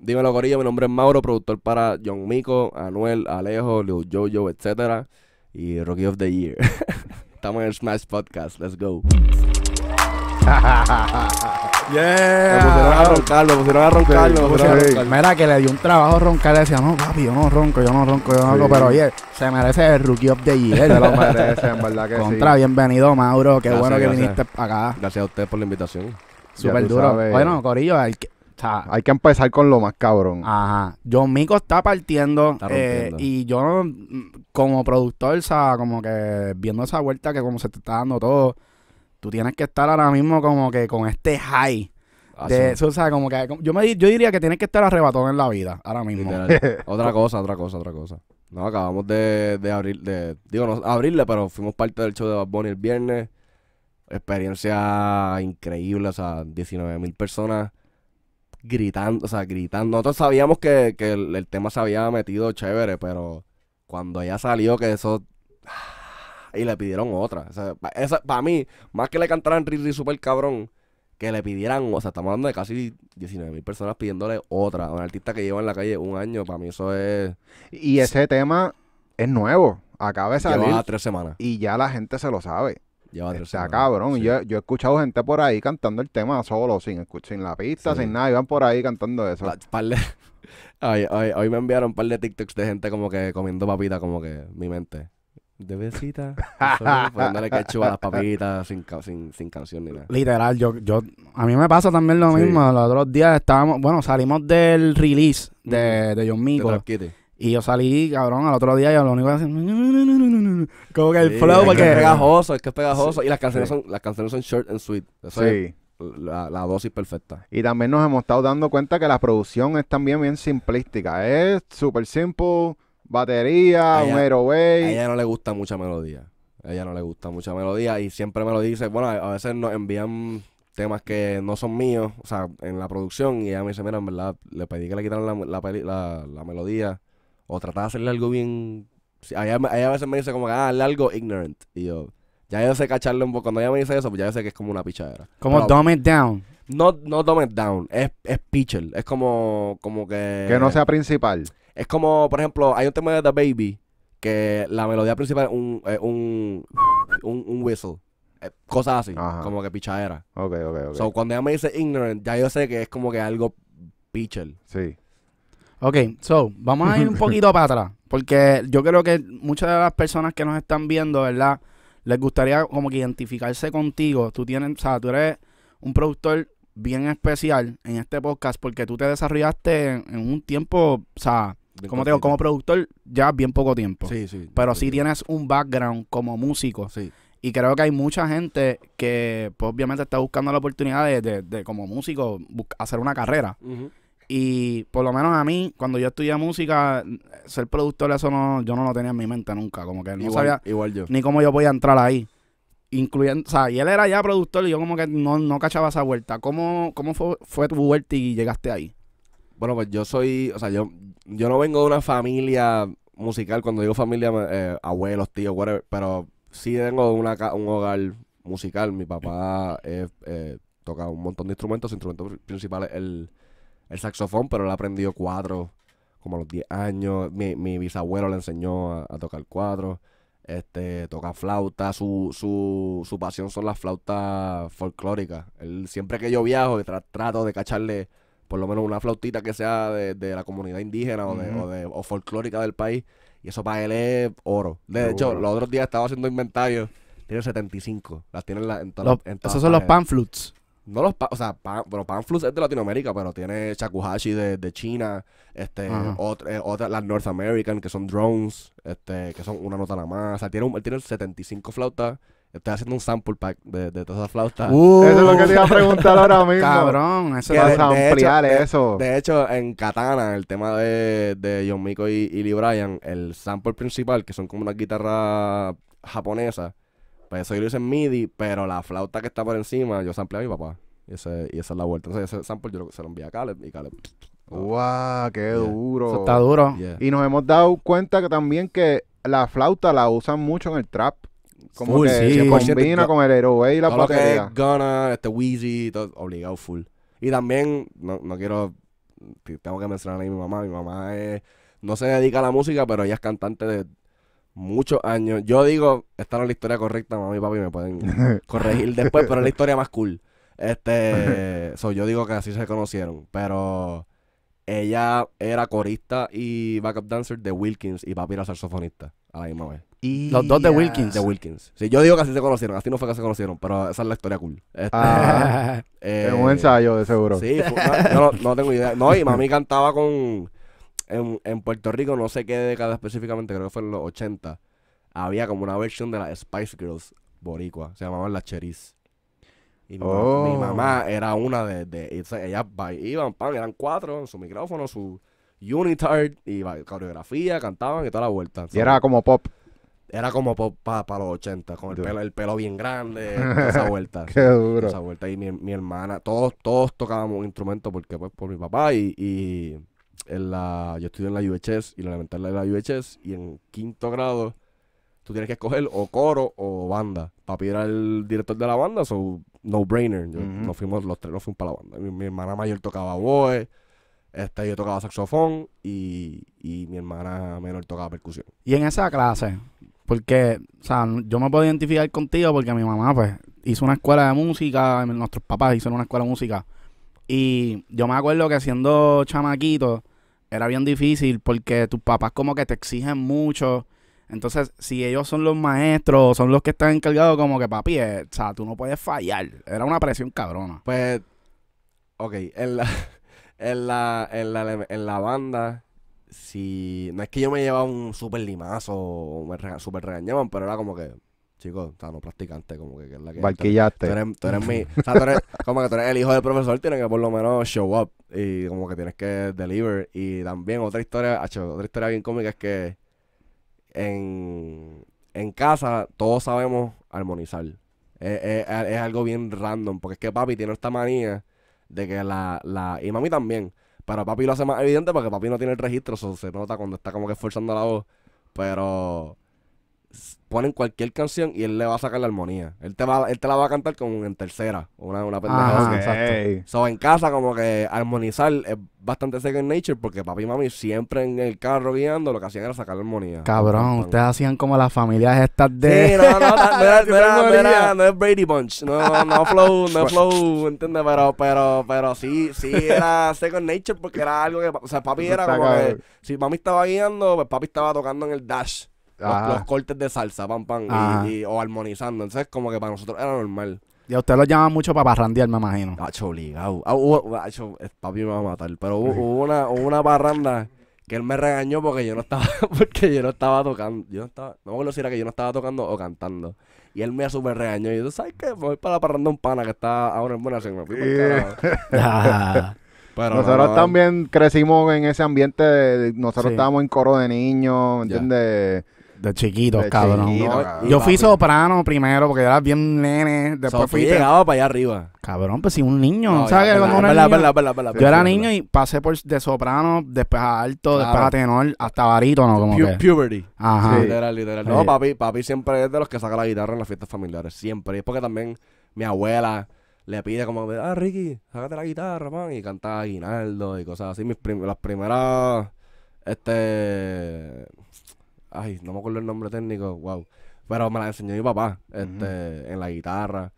Dímelo, Corillo. Mi nombre es Mauro, productor para John Mico, Anuel, Alejo, Liu Jojo, etc. Y Rookie of the Year. Estamos en el Smash Podcast. Let's go. Yeah. Me pusieron a roncarlo, me pusieron a roncarlo. Almera Mira que le dio un trabajo roncar, le decía, no, papi, yo no ronco, yo no ronco, yo no ronco, pero oye, se merece el Rookie of the Year. Se lo merece, en verdad que Contra, bienvenido, Mauro, qué bueno que viniste acá. Gracias a ustedes por la invitación. Súper duro. Bueno, Corillo, el que, hay que empezar con lo más cabrón. Ajá. John Mico está partiendo. Eh, y yo, mm, como productor, O sea como que viendo esa vuelta que como se te está dando todo, tú tienes que estar ahora mismo como que con este high. Ah, de, eso o sea, como que yo, me, yo diría que tienes que estar arrebatón en la vida ahora mismo. otra cosa, otra cosa, otra cosa. No, acabamos de, de abrir, de, digo, no abrirle, pero fuimos parte del show de Bad Bunny el viernes. Experiencia increíble, o sea, 19 mil personas gritando, o sea, gritando. Nosotros sabíamos que, el, tema se había metido chévere, pero cuando ella salió, que eso. Y le pidieron otra. esa, para mí, más que le cantaran Riri super cabrón, que le pidieran, o sea, estamos hablando de casi 19 mil personas pidiéndole otra a un artista que lleva en la calle un año. Para mí eso es. Y ese tema es nuevo. Acaba de salir. Lleva tres semanas. Y ya la gente se lo sabe. O sea, cabrón. Yo, he escuchado gente por ahí cantando el tema solo, sin, la pista, sin nada. Iban por ahí cantando eso. Ay, hoy me enviaron un par de TikToks de gente como que comiendo papita como que mi mente. De besita. Poniéndole que a las papitas sin, canción ni nada. Literal, yo, yo, a mí me pasa también lo mismo. Los otros días estábamos, bueno, salimos del release de, de John Miko y yo salí, cabrón, al otro día yo lo único que hacía... Como que el flow, porque... Es pegajoso, es que es pegajoso. Y las canciones, son, las canciones son short and sweet. sí. la, dosis perfecta. Y también nos hemos estado dando cuenta que la producción es también bien simplística. Es súper simple, batería, ella, un airway. A ella no le gusta mucha melodía. A ella no le gusta mucha melodía y siempre me lo dice. Bueno, a veces nos envían temas que no son míos, o sea, en la producción. Y ella me dice, mira, en verdad, le pedí que le quitaran la, la, la melodía o tratar de hacerle algo bien. Ella, a veces me dice como que, ah, algo ignorant. Y yo, ya yo sé cacharle un poco. Cuando ella me dice eso, pues ya yo sé que es como una pichadera. Como dumb it down. No, no dumb it down. Es, es Es como, como que. Que no sea principal. Es como, por ejemplo, hay un tema de The Baby que la melodía principal es un, un, whistle. Eh, cosas así, como que pichadera. Ok, ok, ok. So, cuando ella me dice ignorant, ya yo sé que es como que algo pitcher. Sí. Ok, so, vamos a ir un poquito para atrás, porque yo creo que muchas de las personas que nos están viendo, ¿verdad? Les gustaría como que identificarse contigo. Tú tienes, o sea, tú eres un productor bien especial en este podcast porque tú te desarrollaste en, un tiempo, o sea, como te digo, como productor ya bien poco tiempo. Sí, sí. Pero sí, tienes un background como músico. Sí. Y creo que hay mucha gente que pues, obviamente está buscando la oportunidad de, de, como músico hacer una carrera. Y por lo menos a mí, cuando yo estudié música, ser productor, eso no, yo no lo tenía en mi mente nunca. Como que no sabía ni cómo yo podía entrar ahí. Incluyendo, o sea, y él era ya productor y yo como que no, no cachaba esa vuelta. ¿Cómo, cómo fue, tu vuelta y llegaste ahí? Bueno, pues yo soy, o sea, yo, yo no vengo de una familia musical. Cuando digo familia, eh, abuelos, tíos, whatever, pero sí tengo una, un hogar musical. Mi papá eh, toca un montón de instrumentos. instrumentos principales es el el saxofón, pero él aprendió cuatro como a los 10 años. Mi, bisabuelo le enseñó a, tocar cuatro. Este, toca flauta. Su, su, su pasión son las flautas folclóricas. Él, siempre que yo viajo, trato de cacharle por lo menos una flautita que sea de, la comunidad indígena o, de, o, folclórica del país. Y eso para él es oro. De hecho, los otros días estaba haciendo inventario. Tiene 75. Las cinco. la, Esos son los panflutes no los o sea, pan, bueno, es de Latinoamérica, pero tiene Chakuhashi de, China, este, eh, otra, las North American, que son drones, este, que son una nota nada más. O sea, tiene, un, tiene 75 flautas. Estoy haciendo un sample pack de, de todas las flautas. Uh. eso es lo que te iba a preguntar ahora mismo. Cabrón, eso que vas a ampliar eso. De, hecho, en Katana, el tema de, de John Miko y, y Lee Bryan, el sample principal, que son como una guitarra japonesa pues eso yo lo hice en MIDI, pero la flauta que está por encima, yo sampleé a mi papá. Y, y esa es la vuelta. Entonces ese sample yo lo, se lo envié a Caleb y Caleb... Wow, ah. ah. ¡Qué duro! Eso está duro. Y nos hemos dado cuenta que también que la flauta la usan mucho en el trap. Como full, que sí. combina con el héroe y la todo Lo es Gunna, este Weezy, todo, obligado full. Y también, no, no quiero, tengo que mencionar a mi mamá, mi mamá no se dedica a la música, pero ella es cantante de muchos años. Yo digo, esta no es la historia correcta, mami y papi me pueden corregir después, pero es la historia más cool. Este, soy yo digo que así se conocieron, pero ella era corista y backup dancer de Wilkins y papi era saxofonista a la misma vez. Y Los dos de Wilkins. De Wilkins. Sí, yo digo que así se conocieron, así no fue que se conocieron, pero esa es la historia cool. Este, ah, un eh, ensayo, de seguro. Sí, no, no tengo idea. No, y mami cantaba con en, Puerto Rico, no sé qué década específicamente, creo que fue en los 80, había como una versión de las Spice Girls boricua, se llamaban las Cheris. Y mi, oh. mamá era una de, de ellas iban, pan, eran cuatro, su micrófono, su unitard, y coreografía, cantaban y toda la vuelta. Y era como pop. Era como pop para los 80, con el pelo, bien grande, esa vuelta. Qué duro. Esa vuelta. Y mi, mi hermana, todos, todos tocábamos un instrumento porque pues, por mi papá y en la, yo estudié en la UHS y la elemental de la UHS y en quinto grado tú tienes que escoger o coro o banda. Papi era el director de la banda, so no brainer. Nos fuimos los tres, nos fuimos para la banda. Mi, hermana mayor tocaba oboe, ...este yo tocaba saxofón y, y mi hermana menor tocaba percusión. Y en esa clase, porque, o sea, yo me puedo identificar contigo porque mi mamá, pues, hizo una escuela de música, nuestros papás hicieron una escuela de música. Y yo me acuerdo que siendo chamaquito, era bien difícil porque tus papás como que te exigen mucho. Entonces, si ellos son los maestros, son los que están encargados, como que papi, eh, o sea, tú no puedes fallar. Era una presión cabrona. Pues, ok, en la, en la, en la, en la banda, si no es que yo me llevaba un súper limazo me super regañaban, pero era como que Chicos, o sea, no practicante, como que, es la que. Barquillaste. Tú eres, mi. O sea, tú eres, como que tú el hijo del profesor, tienes que por lo menos show up. Y como que tienes que deliver. Y también otra historia, hecho, otra historia bien cómica es que en, en casa todos sabemos armonizar. Es, algo bien random, porque es que papi tiene esta manía de que la, la. Y mami también. Pero papi lo hace más evidente porque papi no tiene el registro, eso se nota cuando está como que esforzando la voz. Pero ponen cualquier canción y él le va a sacar la armonía. Él te, va, él te la va a cantar como en tercera, una, una pendejada. en casa, como que armonizar es bastante second nature porque papi y mami siempre en el carro guiando lo que hacían era sacar la armonía. Cabrón, ustedes hacían como las familias estas de... Sí, no, no, no, es Brady Bunch, no, no flow, no flow, ¿entiendes? Pero, pero, pero sí, sí era second nature porque era algo que, o sea, papi era como que, si mami estaba guiando, pues papi estaba tocando en el dash los, cortes de salsa, pam, pam, o armonizando. Entonces, como que para nosotros era normal. Y a usted lo llaman mucho para parrandear, me imagino. obligado. Ah, papi me va a matar. Pero hubo, una, hubo una parranda que él me regañó porque yo no estaba, porque yo no estaba tocando. Yo no estaba, no me acuerdo si era que yo no estaba tocando o cantando. Y él me super regañó. Y yo, ¿sabes qué? voy para la parranda un pana que está ahora en buena semana. Pero nosotros también crecimos en ese ambiente. nosotros estábamos en coro de niños, ¿entiendes? De chiquitos, cabrón. Yo fui soprano primero porque era bien nene. Después fui. llegaba para allá arriba. Cabrón, pues si un niño. ¿Sabes niño, Yo era niño y pasé por de soprano, después a alto, después a tenor, hasta varito, Como Puberty. Ajá. Literal, literal. No, papi, papi siempre es de los que saca la guitarra en las fiestas familiares. Siempre. Y es porque también mi abuela le pide como, ah, Ricky, sácate la guitarra, man. Y cantaba Aguinaldo y cosas así. Mis las primeras. Este Ay, no me acuerdo el nombre técnico, wow. Pero me la enseñó mi papá, este, en la guitarra.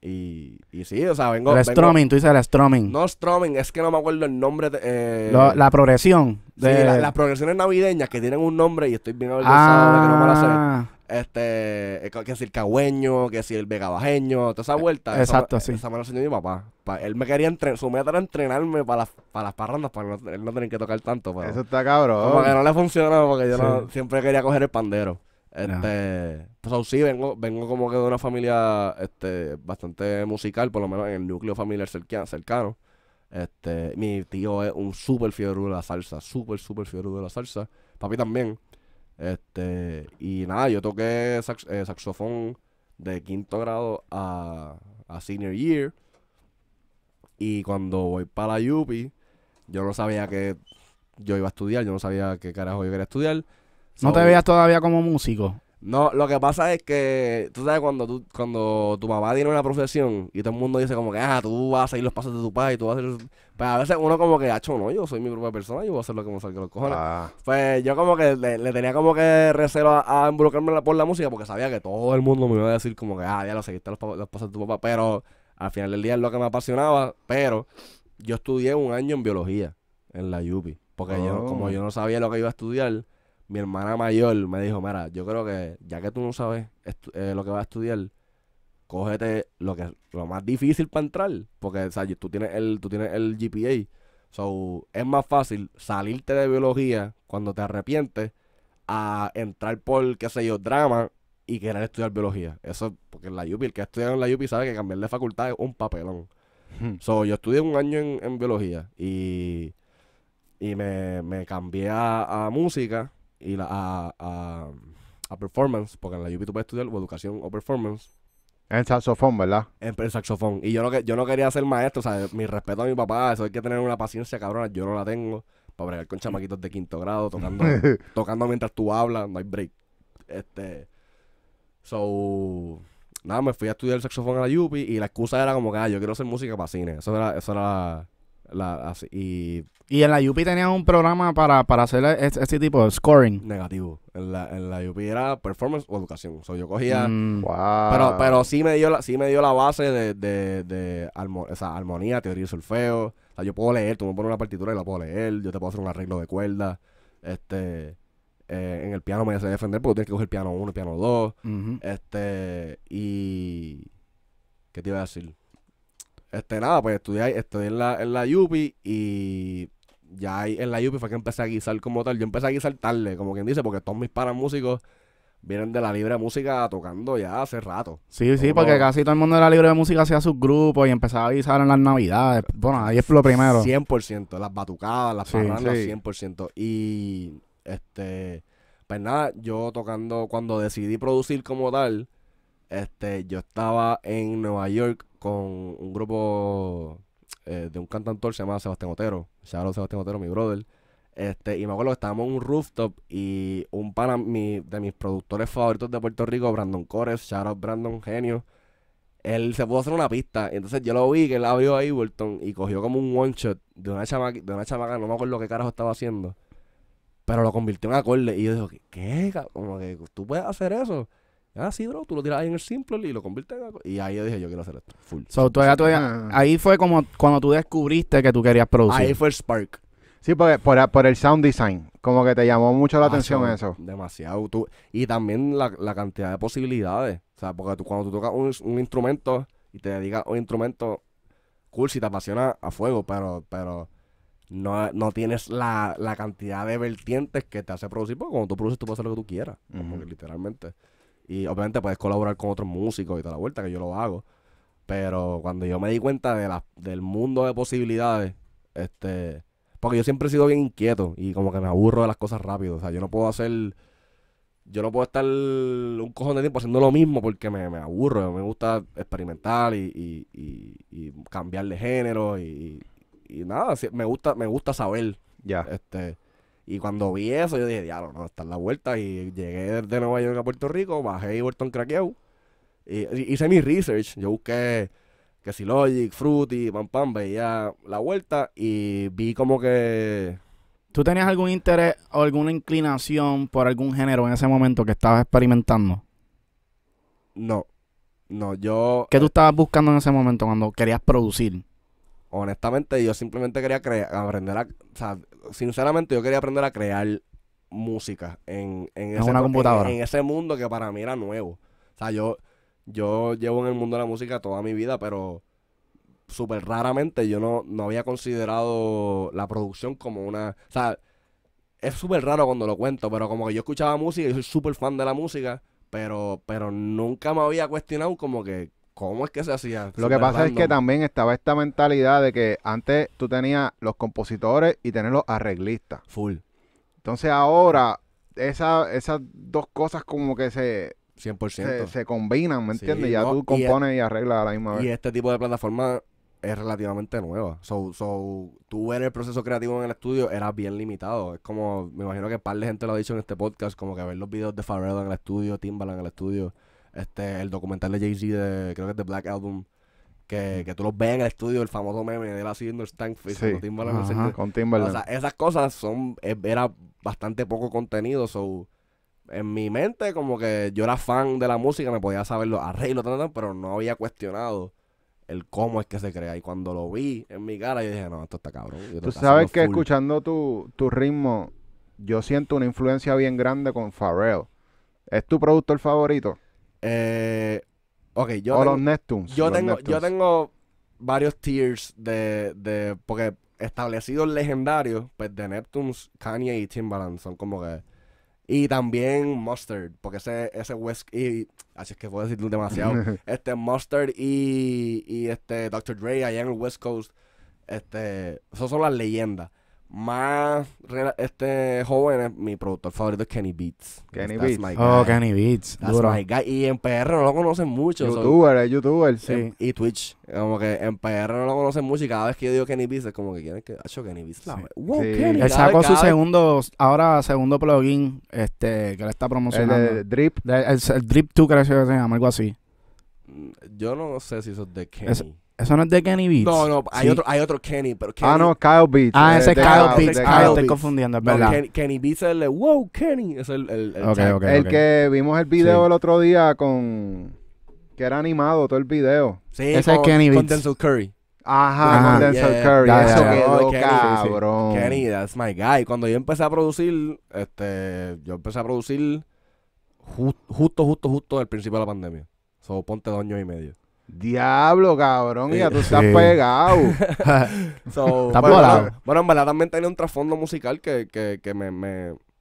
Y, y sí, o sea, vengo. El strumming, tú dices el strumming. No strumming, es que no me acuerdo el nombre. De, eh, la, progresión. Sí, las progresiones navideñas que tienen un nombre y estoy bien ah. avergonzado ah. de que no me la sé este, eh, que si el cagüeño, que si el vegabajeño, toda esa eh, vuelta. Exacto, sí. Esa me lo enseñó mi papá. él me quería entrenar, su meta era entrenarme para las, para las parrandas, para no, él no tener que tocar tanto. Pero, Eso está cabrón. Porque no le funcionaba porque yo siempre quería coger el pandero. Este, pues sí, vengo, vengo como que de una familia este, bastante musical, por lo menos en el núcleo familiar cercano. cercano. Este, mi tío es un súper fiebre de la salsa, súper, súper fiebre de la salsa. Papi también. Este, y nada, yo toqué eh, saxofón de quinto grado a, senior year. Y cuando voy para la UPI, yo no sabía que yo iba a estudiar, yo no sabía qué carajo yo quería estudiar. ¿No te veías todavía como músico? No, lo que pasa es que, tú sabes, cuando, tú, cuando tu mamá tiene una profesión y todo el mundo dice como que, ah, tú vas a seguir los pasos de tu papá y tú vas a hacer... Pues a veces uno como que, hecho no, yo soy mi propia persona, y voy a hacer lo que me salga los cojones. Ah. Pues yo como que le, tenía como que recelo a, involucrarme por la música porque sabía que todo el mundo me iba a decir como que, ah, ya lo seguiste los, pasos de tu papá, pero al final del día es lo que me apasionaba, pero yo estudié un año en biología en la UPI porque yo, como oh. yo no sabía lo que iba a estudiar mi hermana mayor me dijo, mira, yo creo que ya que tú no sabes eh, lo que vas a estudiar, cógete lo que lo más difícil para entrar, porque tú tienes el tú tienes el GPA. So, es más fácil salirte de biología cuando te arrepientes a entrar por, qué sé yo, drama y querer estudiar biología. Eso, porque en la yupi el que estudia en la yupi sabe que cambiar de facultad es un papelón. Hmm. So, yo estudié un año en, biología y, y me, cambié a música y la, a, a, a, performance, porque en la UP tú puedes estudiar o educación o performance. En saxofón, ¿verdad? En, el saxofón. Y yo no, yo no quería ser maestro, o sea, mi respeto a mi papá, eso hay que tener una paciencia cabrona, yo no la tengo, para bregar con chamaquitos de quinto grado, tocando, tocando mientras tú hablas, no hay break. Este, so, nada, me fui a estudiar el saxofón en la Yupi y la excusa era como que, ah, yo quiero hacer música para cine, eso era, eso era la, así, y, y, en la UP tenían un programa para, hacer este, tipo de scoring. Negativo. En la, en la UP era performance o educación. yo cogía. Mm. Pero, pero sí me dio la, sí me dio la base de, de, armonía, teoría y solfeo. O sea, yo puedo leer, tú me pones una partitura y la puedo leer, yo te puedo hacer un arreglo de cuerdas. Este. Eh, en el piano me hace defender porque tienes que coger piano 1 y piano 2. Este. Y. ¿Qué te iba a decir? Este, nada, pues estudié, estudié en la, en la y ya ahí en la yupi fue que empecé a guisar como tal. Yo empecé a guisar tarde, como quien dice, porque todos mis paramúsicos vienen de la libre música tocando ya hace rato. Sí, sí, porque casi todo el mundo de la libre música hacía sus grupos y empezaba a guisar en las navidades. Bueno, ahí es lo primero. 100%, las batucadas, las parrandas, 100%. Y, este, pues nada, yo tocando, cuando decidí producir como tal, este, yo estaba en Nueva York con un grupo eh, de un cantautor se llama Sebastián Otero. Se Sebastián Otero, mi brother. Este, y me acuerdo que estábamos en un rooftop y un pana mi, de mis productores favoritos de Puerto Rico, Brandon Cores, shout Brandon, genio. Él se pudo hacer una pista. entonces yo lo vi que él abrió ahí Ableton y cogió como un one shot de una chamaca, de una chamaca, no me acuerdo qué carajo estaba haciendo. Pero lo convirtió en acorde. Y yo dije, ¿qué? Como que tú puedes hacer eso. Ah, sí, bro, tú lo tiras en el simple y lo conviertes en algo. Y ahí yo dije, yo quiero hacer esto. Full. Ah. ahí fue como cuando tú descubriste que tú querías producir. Ahí fue el spark. Sí, por, el sound design, como que te llamó mucho la ah, atención eso. Demasiado. Tú, y también la, cantidad de posibilidades. O sea, porque tú, cuando tú tocas un, instrumento y te dedicas a un instrumento, cool, si te apasiona a fuego, pero, pero no, tienes la, cantidad de vertientes que te hace producir, porque cuando tú produces tú puedes hacer lo que tú quieras, Porque literalmente. Y obviamente puedes colaborar con otros músicos y toda la vuelta, que yo lo hago. Pero cuando yo me di cuenta de del mundo de posibilidades, este. Porque yo siempre he sido bien inquieto y como que me aburro de las cosas rápido. O sea, yo no puedo hacer. Yo no puedo estar un cojón de tiempo haciendo lo mismo porque me, me aburro. Me gusta experimentar y, y, y, cambiar de género y, nada. Me gusta, me gusta saber. Ya. Este y cuando vi eso, yo dije, diablo, no, está en la vuelta. Y llegué de Nueva York a Puerto Rico, bajé en Craqueo. Y, y, hice mi research. Yo busqué que si Logic, Fruity, pam pam, veía la vuelta y vi como que. ¿Tú tenías algún interés o alguna inclinación por algún género en ese momento que estabas experimentando? No. No, yo. ¿Qué tú eh, estabas buscando en ese momento cuando querías producir? honestamente, yo simplemente quería aprender a, o sea, sinceramente yo quería aprender a crear música en, en, ese, computadora. En, ese mundo que para mí era nuevo. O sea, yo, yo llevo en el mundo de la música toda mi vida, pero súper raramente yo no, no había considerado la producción como una... O sea, es súper raro cuando lo cuento, pero como que yo escuchaba música, y soy súper fan de la música, pero, pero nunca me había cuestionado como que ¿Cómo es que se hacía? Lo que pasa es que también estaba esta mentalidad de que antes tú tenías los compositores y tenías los arreglistas. Full. Entonces ahora esa, esas dos cosas como que se... 100%. Se, combinan, ¿me entiendes? ya tú compones y, arreglas a la misma vez. Y este tipo de plataforma es relativamente nueva. So, tú ver el proceso creativo en el estudio era bien limitado. Es como, me imagino que un par de gente lo ha dicho en este podcast, como que ver los videos de Pharrell en el estudio, Timbal en el estudio este, el documental de Jay-Z, de, creo que es de Black Album, que, que, tú lo ves en el estudio, el famoso meme de él haciendo el con Timbaland. esas cosas son, eh, era bastante poco contenido, so, en mi mente como que yo era fan de la música, me podía saberlo arreglo pero no había cuestionado el cómo es que se crea. Y cuando lo vi en mi cara, yo dije, no, esto está cabrón. tú sabes que escuchando tu, tu ritmo, yo siento una influencia bien grande con Pharrell. ¿Es tu productor favorito? Eh, ok, yo. tengo, los Neptunes. Yo, tengo, varios tiers de, Porque establecidos legendarios, pues de Neptunes, Kanye y Timbaland son como que. Y también Mustard, porque ese, ese West. Y, así es que puedo decirlo demasiado. este Mustard y, y este Dr. Dre allá en el West Coast. Este, esas son las leyendas más este Joven mi productor favorito es Kenny Beats. Kenny Beats. Oh, Kenny Beats. Duro. guy. Y en PR no lo conocen mucho. Youtuber, es youtuber, sí. y Twitch. Como que en PR no lo conocen mucho. Y cada vez que yo digo Kenny Beats, es como que quieren que. Ha hecho Kenny Beats. Wow, Kenny. Él sacó su segundo, ahora segundo plugin, este, que le está promocionando. El, de Drip. el, Drip 2 creo que se llama, algo así. Mm, yo no sé si eso es de Kenny. Eso no es de Kenny Beats. No, no, hay, otro, hay otro Kenny, pero ah, Kenny... Ah, no, Kyle Beats. Ah, eh, ese es Kyle, Beats. Kyle, ah, Kyle estoy confundiendo, es verdad. Kenny, Beats es el de, wow, Kenny. Es el, el, el, el que vimos el video el otro día con... Que era animado todo el video. Sí, ese es Kenny Beats. Con Denzel Curry. Ajá, con Denzel Curry. eso quedó oh, Kenny, cabrón. Kenny, that's my guy. Cuando yo empecé a producir, este... Yo empecé a producir justo, justo, justo, justo al principio de la pandemia. So, ponte dos años y medio. Diablo, cabrón, ya tú has pegado. Está bueno, bueno, en verdad también tenía un trasfondo musical que,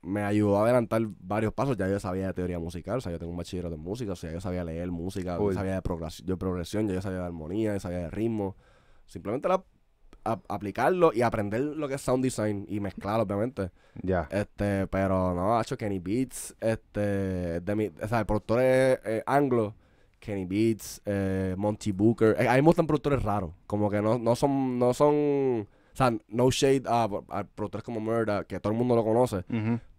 me, ayudó a adelantar varios pasos. Ya yo sabía de teoría musical, o sea, yo tengo un bachillerato de música, o sea, yo sabía leer música, yo sabía de progresión, yo, yo sabía de armonía, yo sabía de ritmo. Simplemente era aplicarlo y aprender lo que es sound design y mezclarlo, obviamente. Ya. Este, pero no, ha hecho Kenny Beats, este, de mi, o sea, el productor es anglo Kenny Beats, eh, Monty Booker. Eh, a me gustan productores raros. Como que no, no son. No son o sea, no shade a, productores como Murda, que todo el mundo lo conoce.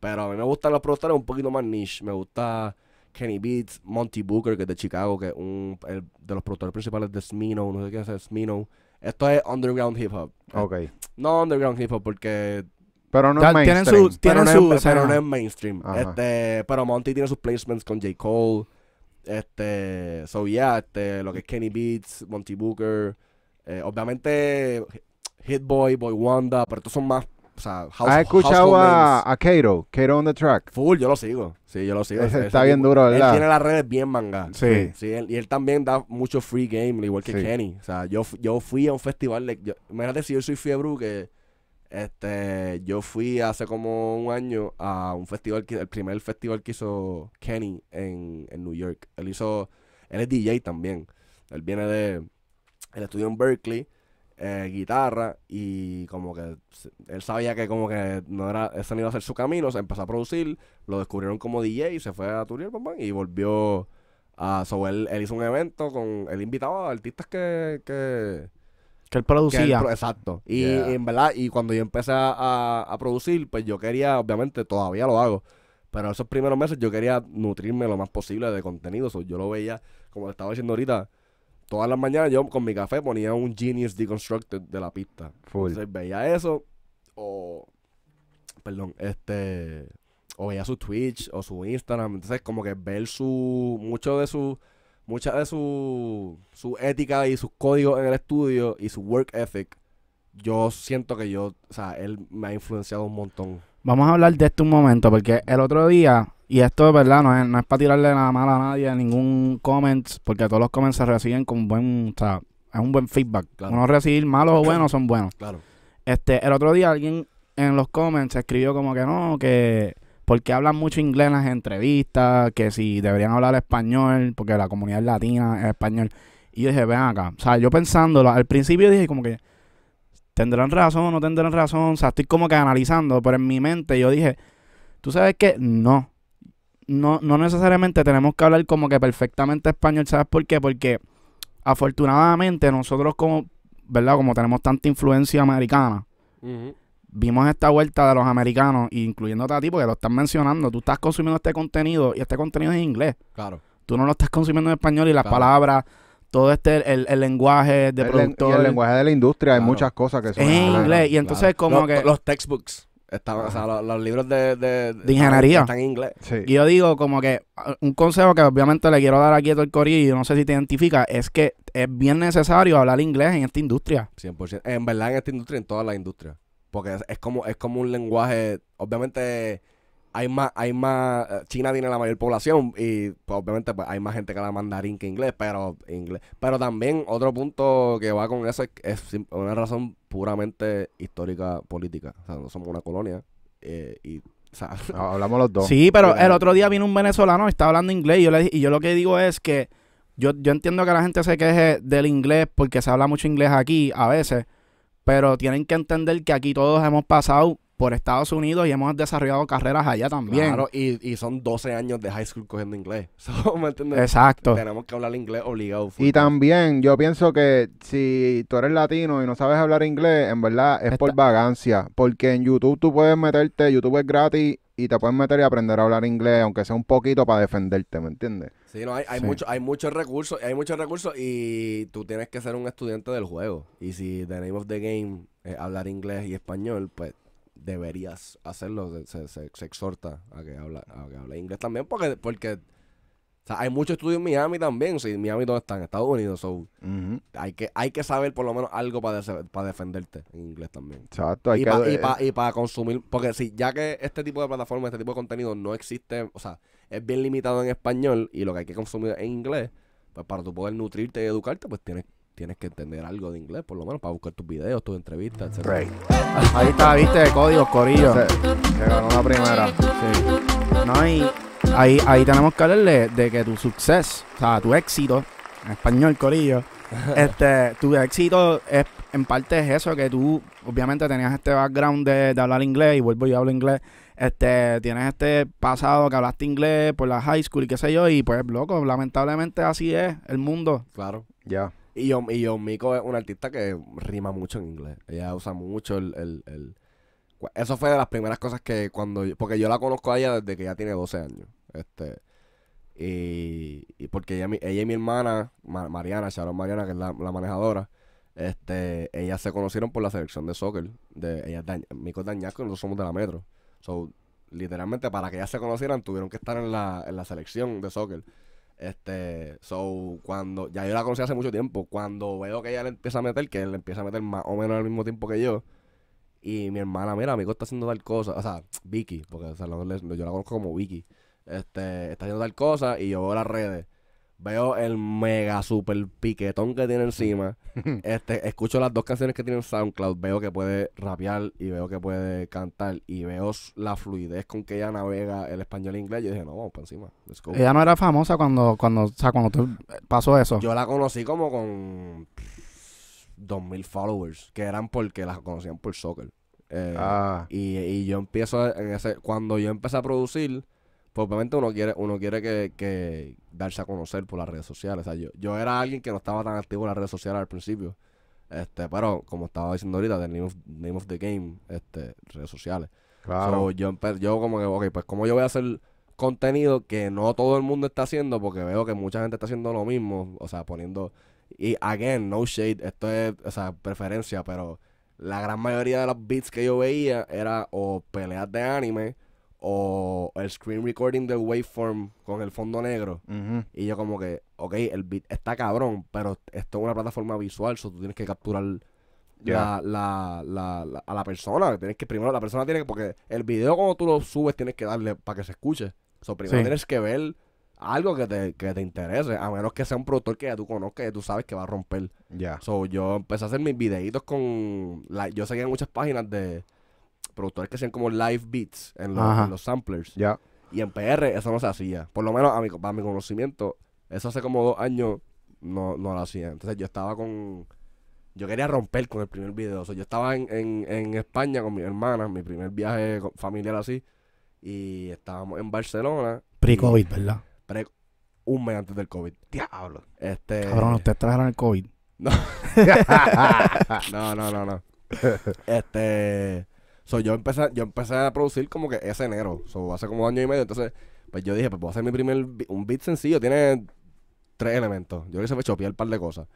Pero a mí me gustan los productores un poquito más niche. Me gusta Kenny Beats, Monty Booker, que es de Chicago, que es un de los productores principales de Smino. No sé qué es Smino. Esto es underground hip hop. Eh, ok. No underground hip hop, porque pero no es mainstream. Tienen su, mainstream. Este, pero Monty tiene sus placements con J. Cole. Este, so yeah, este, lo que es Kenny Beats, Monty Booker, eh, obviamente Hit Boy, Boy Wanda, pero estos son más, o sea, house, ¿Has escuchado a, Kato? Kato on the track. Full, yo lo sigo. Sí, yo lo sigo. está bien duro, ¿verdad? Él tiene las redes bien manga. Sí. y él también da mucho free game, igual que Kenny. O sea, yo, yo fui a un festival, de, yo, imagínate si yo soy fiebre que este, yo fui hace como un año a un festival, el primer festival que hizo Kenny en, New York. Él hizo, él es DJ también. Él viene de, él estudió en Berkeley, eh, guitarra, y como que él sabía que como que no era, ese no iba a ser su camino, se empezó a producir, lo descubrieron como DJ, se fue a Turiel, y volvió a, él, hizo un evento con, él invitaba a artistas que, que que producía. exacto. Y, en verdad, y cuando yo empecé a, producir, pues yo quería, obviamente todavía lo hago, pero esos primeros meses yo quería nutrirme lo más posible de contenido. yo lo veía, como le estaba diciendo ahorita, todas las mañanas yo con mi café ponía un Genius Deconstructed de la pista. Entonces veía eso, o. Perdón, este. O veía su Twitch o su Instagram. Entonces, como que ver su. Mucho de su mucha de su, su ética y sus códigos en el estudio y su work ethic, yo siento que yo, o sea, él me ha influenciado un montón. Vamos a hablar de esto un momento, porque el otro día, y esto es verdad no es, no es para tirarle nada mal a nadie, ningún comment, porque todos los comments se reciben con buen, o sea, es un buen feedback. Uno recibir malos o buenos son buenos. Claro. Este, el otro día alguien en los comments escribió como que no, que porque hablan mucho inglés en las entrevistas, que si deberían hablar español, porque la comunidad latina es español. Y yo dije, ven acá. O sea, yo pensándolo, al principio dije como que tendrán razón, no tendrán razón. O sea, estoy como que analizando, pero en mi mente yo dije, tú sabes que no. No, no necesariamente tenemos que hablar como que perfectamente español, ¿sabes por qué? Porque afortunadamente nosotros como, ¿verdad? Como tenemos tanta influencia americana, vimos esta vuelta de los americanos, incluyendo a ti, porque lo están mencionando, tú estás consumiendo este contenido y este contenido es en inglés. Claro. Tú no lo estás consumiendo en español y las palabras, todo este, el, lenguaje de productor. el lenguaje de la industria, hay muchas cosas que son. en inglés, y entonces como que. Los textbooks. Están, o sea, los, libros de, de, ingeniería están en inglés. Y yo digo, como que uh, un consejo que obviamente le quiero dar aquí a todo el corillo, y no sé si te identifica, es que es bien necesario hablar inglés en esta industria. 100%. En verdad, en esta industria, en todas las industrias. Porque es, como, es como un lenguaje, obviamente hay más, hay más, eh, China tiene la mayor población y pues, obviamente pues, hay más gente que habla mandarín que inglés, pero inglés. Pero también otro punto que va con eso es, una razón puramente histórica política. O sea, no somos una colonia eh, y hablamos los dos. Sí, pero el otro día vino un venezolano, y estaba hablando inglés y yo, le, y yo lo que digo es que yo, yo entiendo que la gente se queje del inglés porque se habla mucho inglés aquí a veces, pero tienen que entender que aquí todos hemos pasado por Estados Unidos y hemos desarrollado carreras allá también. Claro, y, son 12 años de high school cogiendo inglés. Exacto. Tenemos que hablar inglés obligado. Y también yo pienso que si tú eres latino y no sabes hablar inglés, en verdad es por vagancia, porque en YouTube tú puedes meterte, YouTube es gratis y te puedes meter y aprender a hablar inglés, aunque sea un poquito para defenderte, ¿me entiendes? Sí, no, hay, hay, Mucho, hay muchos recursos, hay muchos recursos y tú tienes que ser un estudiante del juego. Y si The Name of the Game eh, hablar inglés y español, pues deberías hacerlo. Se, exhorta a que habla, hable inglés también porque, porque hay muchos estudios en Miami también. Sí, Miami está en Estados Unidos. hay, que, hay que saber por lo menos algo para para defenderte en inglés también. Exacto. Hay y, que, y, para eh, consumir. Porque si ya que este tipo de plataforma este tipo de contenido no existe, o sea, es bien limitado en español y lo que hay que consumir en inglés, pues para tú poder nutrirte y educarte, pues tienes tienes que entender algo de inglés, por lo menos, para buscar tus videos, tus entrevistas, etc. Ahí está, viste, de códigos, corillo. la primera. No, y ahí, ahí tenemos que hablarle de que tu suceso, o sea, tu éxito, en español, corillo, este, tu éxito es en parte es eso, que tú obviamente tenías este background de, de hablar inglés, y vuelvo y hablo inglés, este, tienes este pasado que hablaste inglés por la high school y qué sé yo, y pues, loco, lamentablemente así es el mundo. Claro, ya. Y, yo, y Miko es un artista que rima mucho en inglés. Ella usa mucho el, Eso fue de las primeras cosas que cuando... Porque yo la conozco a ella desde que ya tiene 12 años. Este... Y, porque ella, ella y mi hermana, Mariana, Sharon Mariana, que es la, manejadora, este, ellas se conocieron por la selección de soccer. De, ella es Mico Dañasco, nosotros somos de la Metro. So, literalmente, para que ya se conocieran, tuvieron que estar en la, en la selección de soccer. Este, so, cuando, ya yo la conocí hace mucho tiempo, cuando veo que ella le empieza a meter, que él le empieza a meter más o menos al mismo tiempo que yo, y mi hermana, mira, amigo está haciendo tal cosa, o sea, Vicky, porque yo la conozco como Vicky, este, está haciendo tal cosa, y yo veo las redes, Veo el mega super piquetón que tiene encima. este, escucho las dos canciones que tiene SoundCloud. Veo que puede rapear y veo que puede cantar. Y veo la fluidez con que ella navega el español e inglés. Yo dije, no, vamos para encima. Ella no era famosa cuando, cuando, o sea, cuando pasó eso. Yo la conocí como con 2000 followers. Que eran porque las conocían por soccer. Eh, ah. y, y yo empiezo en ese. Cuando yo empecé a producir pues obviamente uno quiere, uno quiere que, que darse a conocer por las redes sociales. O sea, yo, yo era alguien que no estaba tan activo en las redes sociales al principio. Este, pero como estaba diciendo ahorita, del name of, the game, este, redes sociales. Claro. yo, yo como que, ok, pues como yo voy a hacer contenido que no todo el mundo está haciendo, porque veo que mucha gente está haciendo lo mismo, o sea, poniendo... Y, again, no shade, esto es, o sea, preferencia, pero la gran mayoría de los beats que yo veía era o peleas de anime o el screen recording de waveform con el fondo negro. Y yo como que, ok, el beat está cabrón, pero esto es una plataforma visual, so tú tienes que capturar la, la, la, a la persona. Tienes que primero, la persona tiene que, porque el video como tú lo subes tienes que darle para que se escuche. So, primero tienes que ver algo que te, interese, a menos que sea un productor que ya tú conozcas, que tú sabes que va a romper. Ya. yo empecé a hacer mis videitos con, la, yo seguía muchas páginas de productores que hacían como live beats en los, samplers. Ya. Y en PR eso no se hacía. Por lo menos a mi, a mi conocimiento, eso hace como dos años no, lo hacía. Entonces yo estaba con... Yo quería romper con el primer video. yo estaba en, en, España con mi hermana, mi primer viaje familiar así. Y estábamos en Barcelona. Pre-COVID, ¿verdad? Pre un mes antes del COVID. Diablo. Este... Cabrón, ¿ustedes trajeron el COVID? no, no, no, no. Este... So, yo empecé, yo empecé a producir como que ese enero. So, hace como año y medio. Entonces, pues yo dije, pues voy a hacer mi primer un beat sencillo. Tiene tres elementos. Yo le hice me chopear par de cosas.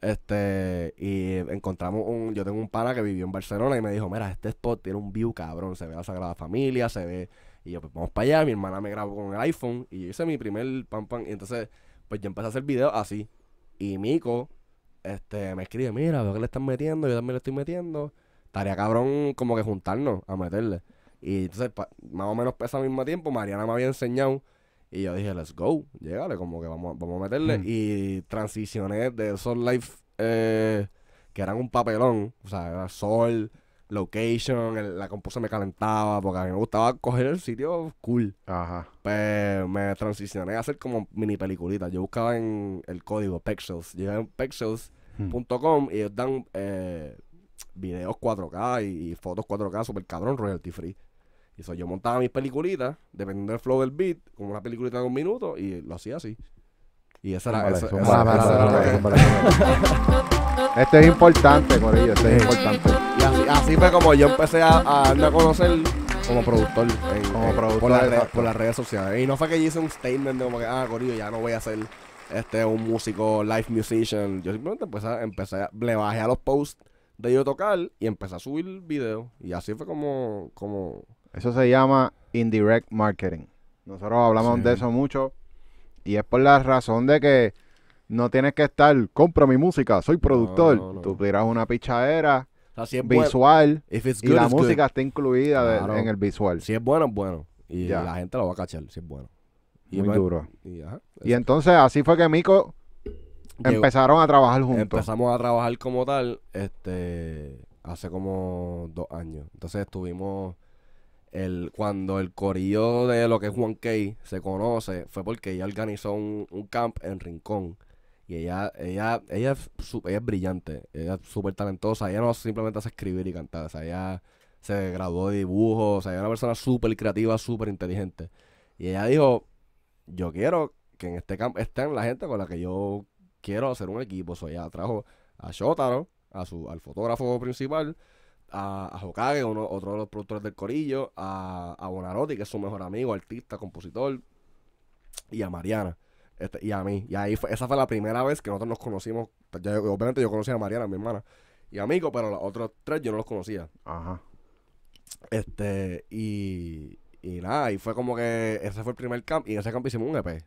Este, y encontramos un, yo tengo un pana que vivió en Barcelona y me dijo, mira, este spot tiene un view cabrón, se ve la Sagrada Familia, se ve, y yo, pues vamos para allá, mi hermana me grabó con el iPhone, y yo hice mi primer pam pam, y entonces, pues yo empecé a hacer videos así, y Mico, este, me escribe, mira, veo que le están metiendo, yo también le estoy metiendo, estaría cabrón como que juntarnos a meterle. Y entonces, más o menos al mismo tiempo, Mariana me había enseñado. Y yo dije, let's go, llegale, como que vamos, vamos a meterle. Mm. Y transicioné de esos live eh, que eran un papelón. O sea, era sol, location, la compusa me calentaba, porque a mí me gustaba coger el sitio cool. Ajá. Pero pues, me transicioné a hacer como mini peliculitas. Yo buscaba en el código Pexels. Llegué a pexels.com hmm. y ellos dan eh, videos 4K y, fotos 4K super cabrón, royalty free. Y eso yo montaba mis peliculitas, dependiendo del flow del beat, como una peliculita de un minuto, y lo hacía así. Y esa era. Esto es importante, Corillo, esto es importante. Y así, fue como yo empecé a, a, a conocer como productor, como productor por, las redes sociales. Y no fue que yo hice un statement de como que, ah, Corillo, ya no voy a ser este, un músico, live musician. Yo simplemente pues, empecé, le bajé a los posts de yo tocar y empecé a subir videos. Y así fue como, como... Eso se llama indirect marketing. Nosotros hablamos de eso mucho. Y es por la razón de que no tienes que estar, Compro mi música, soy productor. Tú tiras una pichadera visual y la música está incluida en el visual. Si es bueno, es bueno. Y la gente lo va a cachar, si es bueno. Muy pues, duro. y entonces así fue que Mico Empezaron a trabajar juntos. Empezamos a trabajar como tal este hace como dos años. Entonces estuvimos... El, cuando el corillo de lo que es Juan K se conoce, fue porque ella organizó un, camp en Rincón. Y ella, ella, ella, es, ella es brillante, ella es súper talentosa. Ella no simplemente hace escribir y cantar. O sea, ella se graduó de dibujo. O sea, ella es una persona súper creativa, súper inteligente. Y ella dijo, yo quiero que en este camp estén la gente con la que yo quiero hacer un equipo. soy ya trajo a Shotaro, a su, al fotógrafo principal, a, Hokage, otro de los productores del Corillo, a, Bonarotti, que es su mejor amigo, artista, compositor, y a Mariana. Este, y a mí. Y ahí esa fue la primera vez que nosotros nos conocimos. Yo, obviamente yo conocía a Mariana, mi hermana, y amigo, pero los otros tres yo no los conocía. Ajá. Este, y, y nada, y fue como que ese fue el primer camp, y en ese camp hicimos un EP.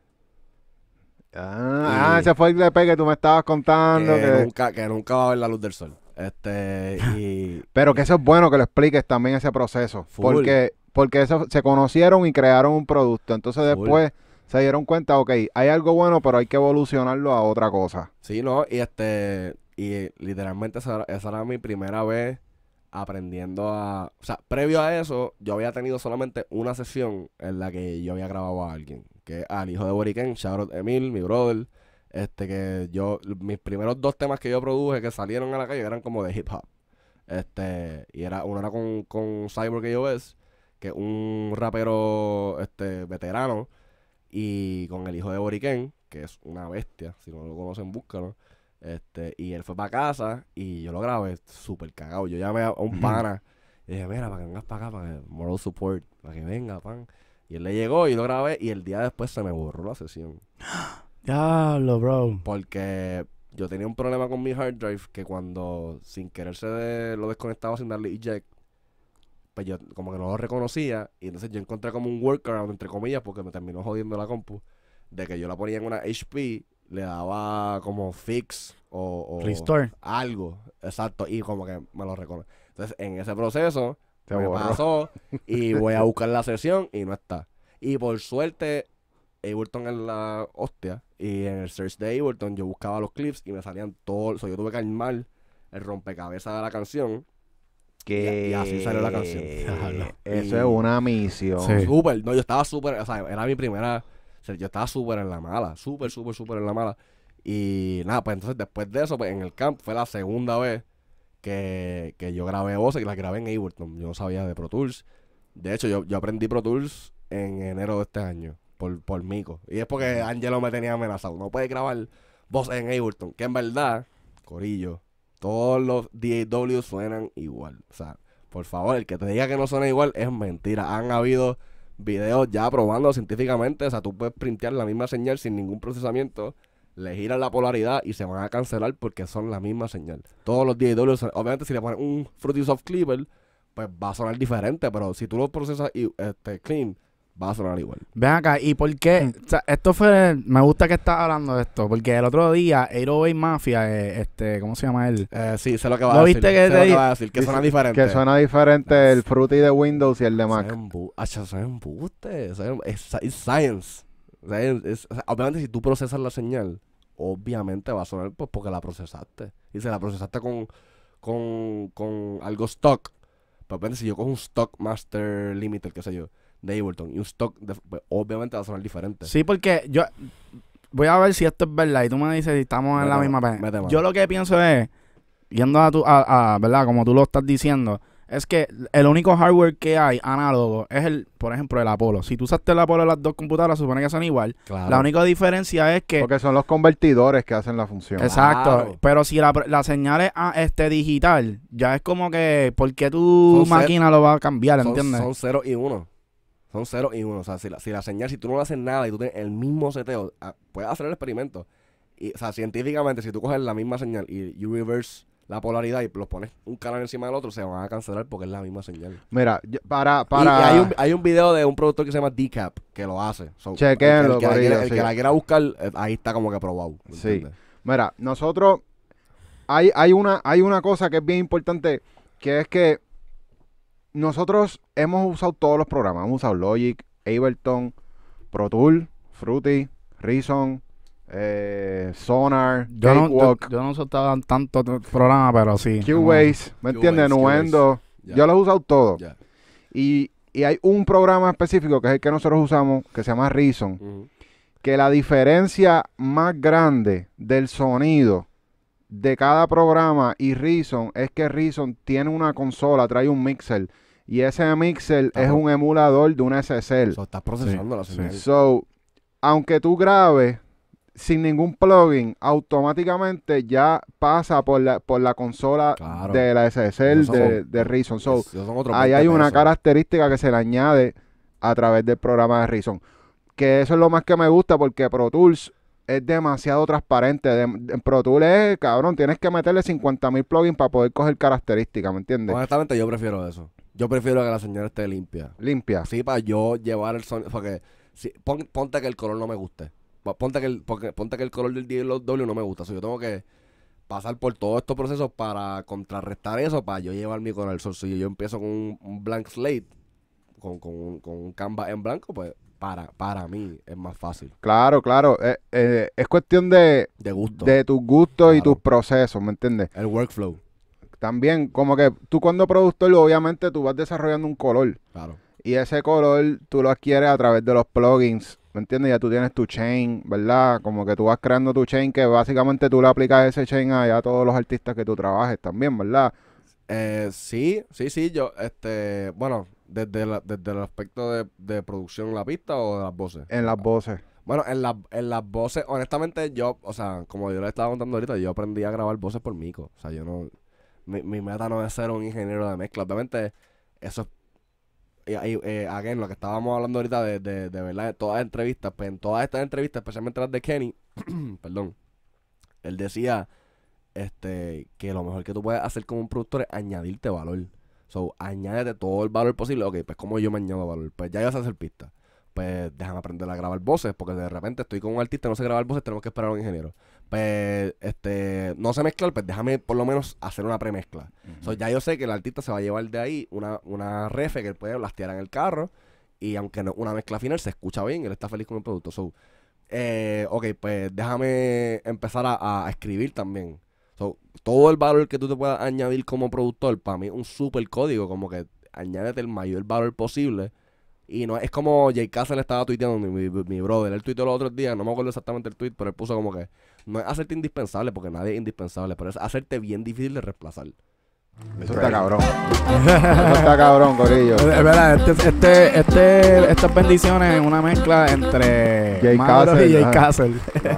Ah, ese fue el DP que tú me estabas contando. Que, Nunca, que nunca va a haber la luz del sol. Este, y, Pero que eso es bueno que lo expliques también ese proceso. Porque, porque eso, se conocieron y crearon un producto. Entonces después se dieron cuenta, ok, hay algo bueno, pero hay que evolucionarlo a otra cosa. Sí, no, y este, y literalmente esa era mi primera vez aprendiendo a. O sea, previo a eso, yo había tenido solamente una sesión en la que yo había grabado a alguien que al hijo de Boriken, Charlotte Emil, mi brother. Este que yo, mis primeros dos temas que yo produje que salieron a la calle eran como de hip hop. Este, y era, uno era con, con yo ves que es un rapero este, veterano, y con el hijo de Boriken, que es una bestia, si no lo conocen, búscalo. Este, y él fue para casa y yo lo grabé súper cagado. Yo llamé a, un pana y dije, mira, para que vengas para acá, para que moral support, para que venga, pan. Y él le llegó, y lo grabé y el día después se me borró la sesión. Diablo, bro. Porque yo tenía un problema con mi hard drive que cuando sin quererse lo desconectaba sin darle eject, pues yo como que no lo reconocía. Y entonces yo encontré como un workaround, entre comillas, porque me terminó jodiendo la compu, de que yo la ponía en una HP, le daba como fix o, o Restore. algo. Exacto, y como que me lo reconoce. Entonces en ese proceso me pasó y voy a buscar la sesión y no está. Y por suerte, Ableton en la hostia y en el search de Ableton yo buscaba los clips y me salían todos. sea, yo tuve que armar el rompecabezas de la canción. Que... Y, así salió la canción. Eso es una misión. Súper, no, yo estaba súper, o sea, era mi primera, yo estaba súper en la mala, súper, súper, súper en la mala. Y nada, pues entonces después de eso, pues en el camp fue la segunda vez que, yo grabé voces y las grabé en Ableton. Yo no sabía de Pro Tools. De hecho, yo, aprendí Pro Tools en enero de este año, por, por Mico. Y es porque Angelo me tenía amenazado. No puede grabar voces en Ableton, que en verdad, Corillo, todos los DAW suenan igual. O sea, por favor, el que te diga que no suena igual es mentira. Han habido videos ya probando científicamente. O sea, tú puedes printear la misma señal sin ningún procesamiento le giran la polaridad y se van a cancelar porque son la misma señal. Todos los DAW, obviamente si le ponen un Fruity Soft Clipper, pues va a sonar diferente, pero si tú lo procesas y, este, clean, va a sonar igual. Ven acá, ¿y por qué? Mm. esto fue, me gusta que estás hablando de esto, porque el otro día, AeroBay Mafia, eh, este, ¿cómo se llama él? Eh, sí, sé lo que va a decir. viste que, te... lo que a decir, que suena diferente. Que suena diferente el Fruity de Windows y el de Mac. Eso es es science. O sea, obviamente si tú procesas la señal, obviamente va a sonar pues porque la procesaste. Y si la procesaste con, algo stock, pero pues, si yo cojo un stock master limited, qué sé yo, de Ableton y un stock, pues, obviamente va a sonar diferente. Sí, porque yo voy a ver si esto es verdad y tú me dices si estamos en la misma página. Yo lo que pienso es, yendo a tu, a, ¿verdad? Como tú lo estás diciendo, es que el único hardware que hay análogo es el, por ejemplo, el Apolo. Si tú usaste el en las dos computadoras, supone que son igual. La única diferencia es que. Porque son los convertidores que hacen la función. Exacto. Pero si la, señal es ah, este digital, ya es como que. ¿Por qué tu máquina lo va a cambiar? ¿Entiendes? Son 0 y 1. Son 0 y 1. O sea, si la, la, señal, si tú no haces nada y tú tienes el mismo seteo, ah, puedes hacer el experimento. Y, o sea, científicamente, si tú coges la misma señal y you reverse la polaridad y los pones un canal encima del otro, se van a cancelar porque es la misma señal. Mira, para, para. hay, un, video de un productor que se llama Decap que lo hace. So, el, que la que buscar, ahí está como que probado. Mira, nosotros hay, hay, una, hay una cosa que es bien importante, que es que nosotros hemos usado todos los programas. Hemos usado Logic, Ableton, Pro Tool, Fruity, Reason, eh, Sonar, yo no, yo, no soltaba tanto programa, pero sí. Cubase ¿me entiendes? Nuendo. Yo los he usado todos. Y, y, hay un programa específico que es el que nosotros usamos, que se llama Reason, que la diferencia más grande del sonido de cada programa y Reason es que Reason tiene una consola, trae un mixer. Y ese mixer es un emulador de un SSL. So, estás procesando la señal. So, aunque tú grabes sin ningún plugin, automáticamente ya pasa por la, por la consola de la SSL de, Reason. So, ahí hay una característica que se le añade a través del programa de Reason. Que eso es lo más que me gusta porque Pro Tools es demasiado transparente. en Pro Tools es, cabrón, tienes que meterle 50.000 plugins para poder coger características, ¿me entiendes? Honestamente, yo prefiero eso. Yo prefiero que la señora esté limpia. ¿Limpia? Sí, para yo llevar el sonido. Porque ponte que el color no me guste. Pues ponte que el, porque, que el color del DLW no me gusta. soy yo tengo que pasar por todos estos procesos para contrarrestar eso, para yo llevar mi color al sol. Si yo, empiezo con un, blank slate, con, un canvas en blanco, pues para, para mí es más fácil. Claro, claro. Eh, eh, es cuestión de, de, gusto. de tus gustos y tus procesos, ¿me entiendes? El workflow. También, como que tú cuando productor, obviamente tú vas desarrollando un color. Claro. Y ese color tú lo adquieres a través de los plugins ¿Me entiendes? Ya tú tienes tu chain, ¿verdad? Como que tú vas creando tu chain, que básicamente tú le aplicas ese chain a, todos los artistas que tú trabajes también, ¿verdad? Eh, sí, sí, sí, yo, este, bueno, desde, desde el aspecto de, producción en la pista o de las voces. En las voces. Bueno, en, en las voces, honestamente, yo, o sea, como yo le estaba contando ahorita, yo aprendí a grabar voces por mico. O sea, yo no, mi, mi meta no es ser un ingeniero de mezcla. Obviamente, eso es eh, eh, again, lo que estábamos hablando ahorita de, de, de verdad, todas las entrevistas, pues en todas estas entrevistas, especialmente las de Kenny, perdón, él decía este que lo mejor que tú puedes hacer como un productor es añadirte valor. So, añádete todo el valor posible. Ok, pues como yo me añado valor, pues ya ibas a hacer pista Pues déjame aprender a grabar voces, porque de repente estoy con un artista, no sé grabar voces, tenemos que esperar a un ingeniero pues, este, no sé mezclar, pues déjame por lo menos hacer una premezcla. ya yo sé que el artista se va a llevar de ahí una, una refe que él puede blastear en el carro y aunque no una mezcla final se escucha bien, él está feliz con el producto. eh, ok, pues déjame empezar a, escribir también. todo el valor que tú te puedas añadir como productor, para mí es un super código, como que añádete el mayor valor posible. Y no es como Jay le estaba tuiteando, mi, mi, brother, él tuiteó los otros días, no me acuerdo exactamente el tweet, pero él puso como que no es hacerte indispensable, porque nadie es indispensable, pero es hacerte bien difícil de reemplazar. Eso está cabrón. Eso está cabrón, Corillo. Es verdad, este, este, este, estas bendiciones es una mezcla entre Jay Castle, y Jay Castle.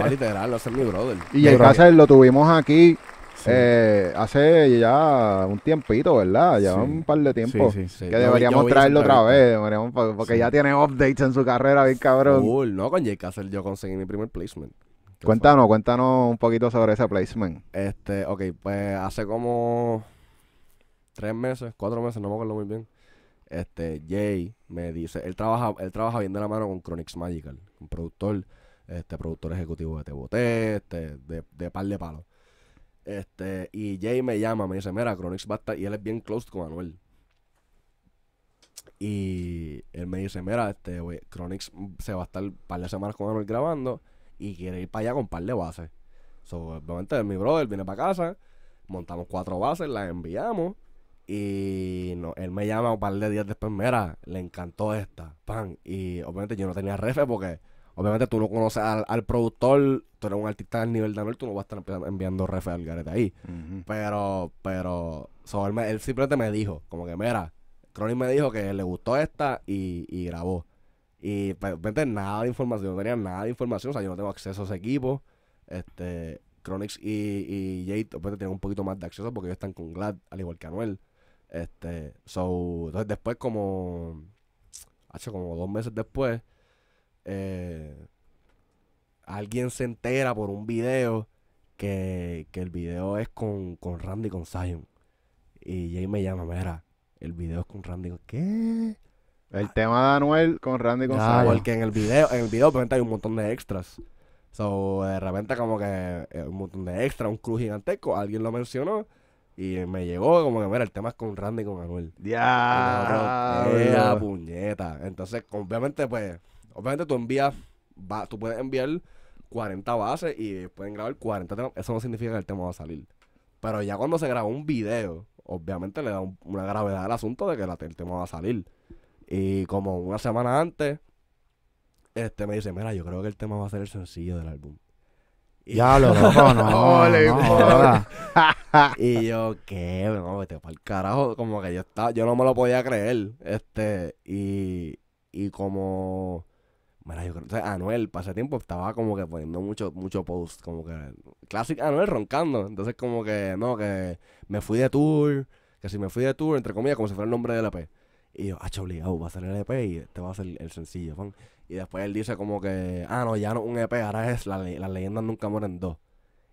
literal, lo hace mi brother. Y Jay Castle lo tuvimos aquí eh, hace ya un tiempito, ¿verdad? Ya un par de tiempos Sí, que deberíamos traerlo otra vez, deberíamos, porque ya tiene updates en su carrera, bien cabrón. Cool. No, con Jay Castle yo conseguí mi primer placement. Cuéntanos, cuéntanos un poquito sobre ese placement. Este, ok, pues hace como tres meses, cuatro meses, no me acuerdo muy bien. Este, Jay me dice, él trabaja, él trabaja bien de la mano con Chronix Magical, un productor, este, productor ejecutivo de Teboté, este, de, de par de palos. Este, y Jay me llama, me dice, mira, Chronix va a estar, y él es bien close con Manuel. Y él me dice, mira, este, wey, Chronix se va a estar un par de semanas con Manuel grabando y quiere ir para allá con un par de bases. So, obviamente mi brother viene para casa, montamos cuatro bases, las enviamos y no, él me llama un par de días después, mira, le encantó esta, pan. Y obviamente yo no tenía refe porque obviamente tú no conoces al, productor, tú eres un artista del nivel de Anuel, tú no vas a estar enviando refe al garete ahí. Pero, pero, so, él, me, simplemente me dijo, como que mira, Cronin me dijo que le gustó esta y, y grabó. Y repente nada de información, no tenía nada de información, o sea, yo no tengo acceso a ese equipo. Este, Chronix y, y Jade, repente tienen un poquito más de acceso porque ellos están con Glad, al igual que Anuel. Este, so, entonces después como, hace como dos meses después, eh, alguien se entera por un video que, que el video es con, con Randy con Zion. Y Jade me llama, mira, el video es con Randy. ¿Qué? El tema de Anuel con Randy con Ah, porque en el video, en el video obviamente hay un montón de extras. So, de repente como que eh, un montón de extras, un cruz gigantesco, alguien lo mencionó y me llegó como que, mira, el tema es con Randy con Anuel. Ya. puñeta. Entonces, obviamente, pues, obviamente tú envías, tú puedes enviar 40 bases y pueden grabar 40 Eso no significa que el tema va a salir. Pero ya cuando se graba un video, obviamente le da una gravedad al asunto de que el tema va a salir. Y como una semana antes, este me dice, mira, yo creo que el tema va a ser el sencillo del álbum. Y ya lo Y yo, ¿qué? No, vete para el carajo. Como que yo estaba, yo no me lo podía creer. Este, y, como Mira, yo creo, o Anuel, para tiempo estaba como que poniendo mucho, mucho post, como que clásico Anuel roncando. Entonces, como que, no, que me fui de tour, que si me fui de tour, entre comillas, como si fuera el nombre de la e P. Y yo, ah, obligado, va a ser el EP y este va a ser el sencillo, Y después él dice como que, ah, no, ya no un EP, ahora es la las leyendas nunca mueren dos.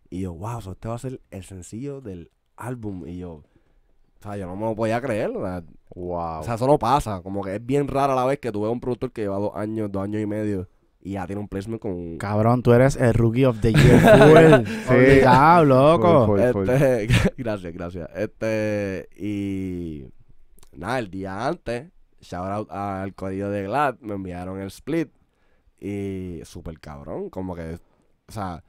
Y yo, wow, so este va a ser el sencillo del álbum. Y yo, o sea, yo no me lo podía creer. Wow. O sea, eso no pasa. Como que es bien rara la vez que tuve un productor que lleva dos años, dos años y medio y ya tiene un placement con. Cabrón, tú eres el rookie of the year. sí. Obligado, loco. Este, gracias, gracias. Este, y nada, el día antes, shout out al código de Glad, me enviaron el split. Y súper cabrón, como que, o sea,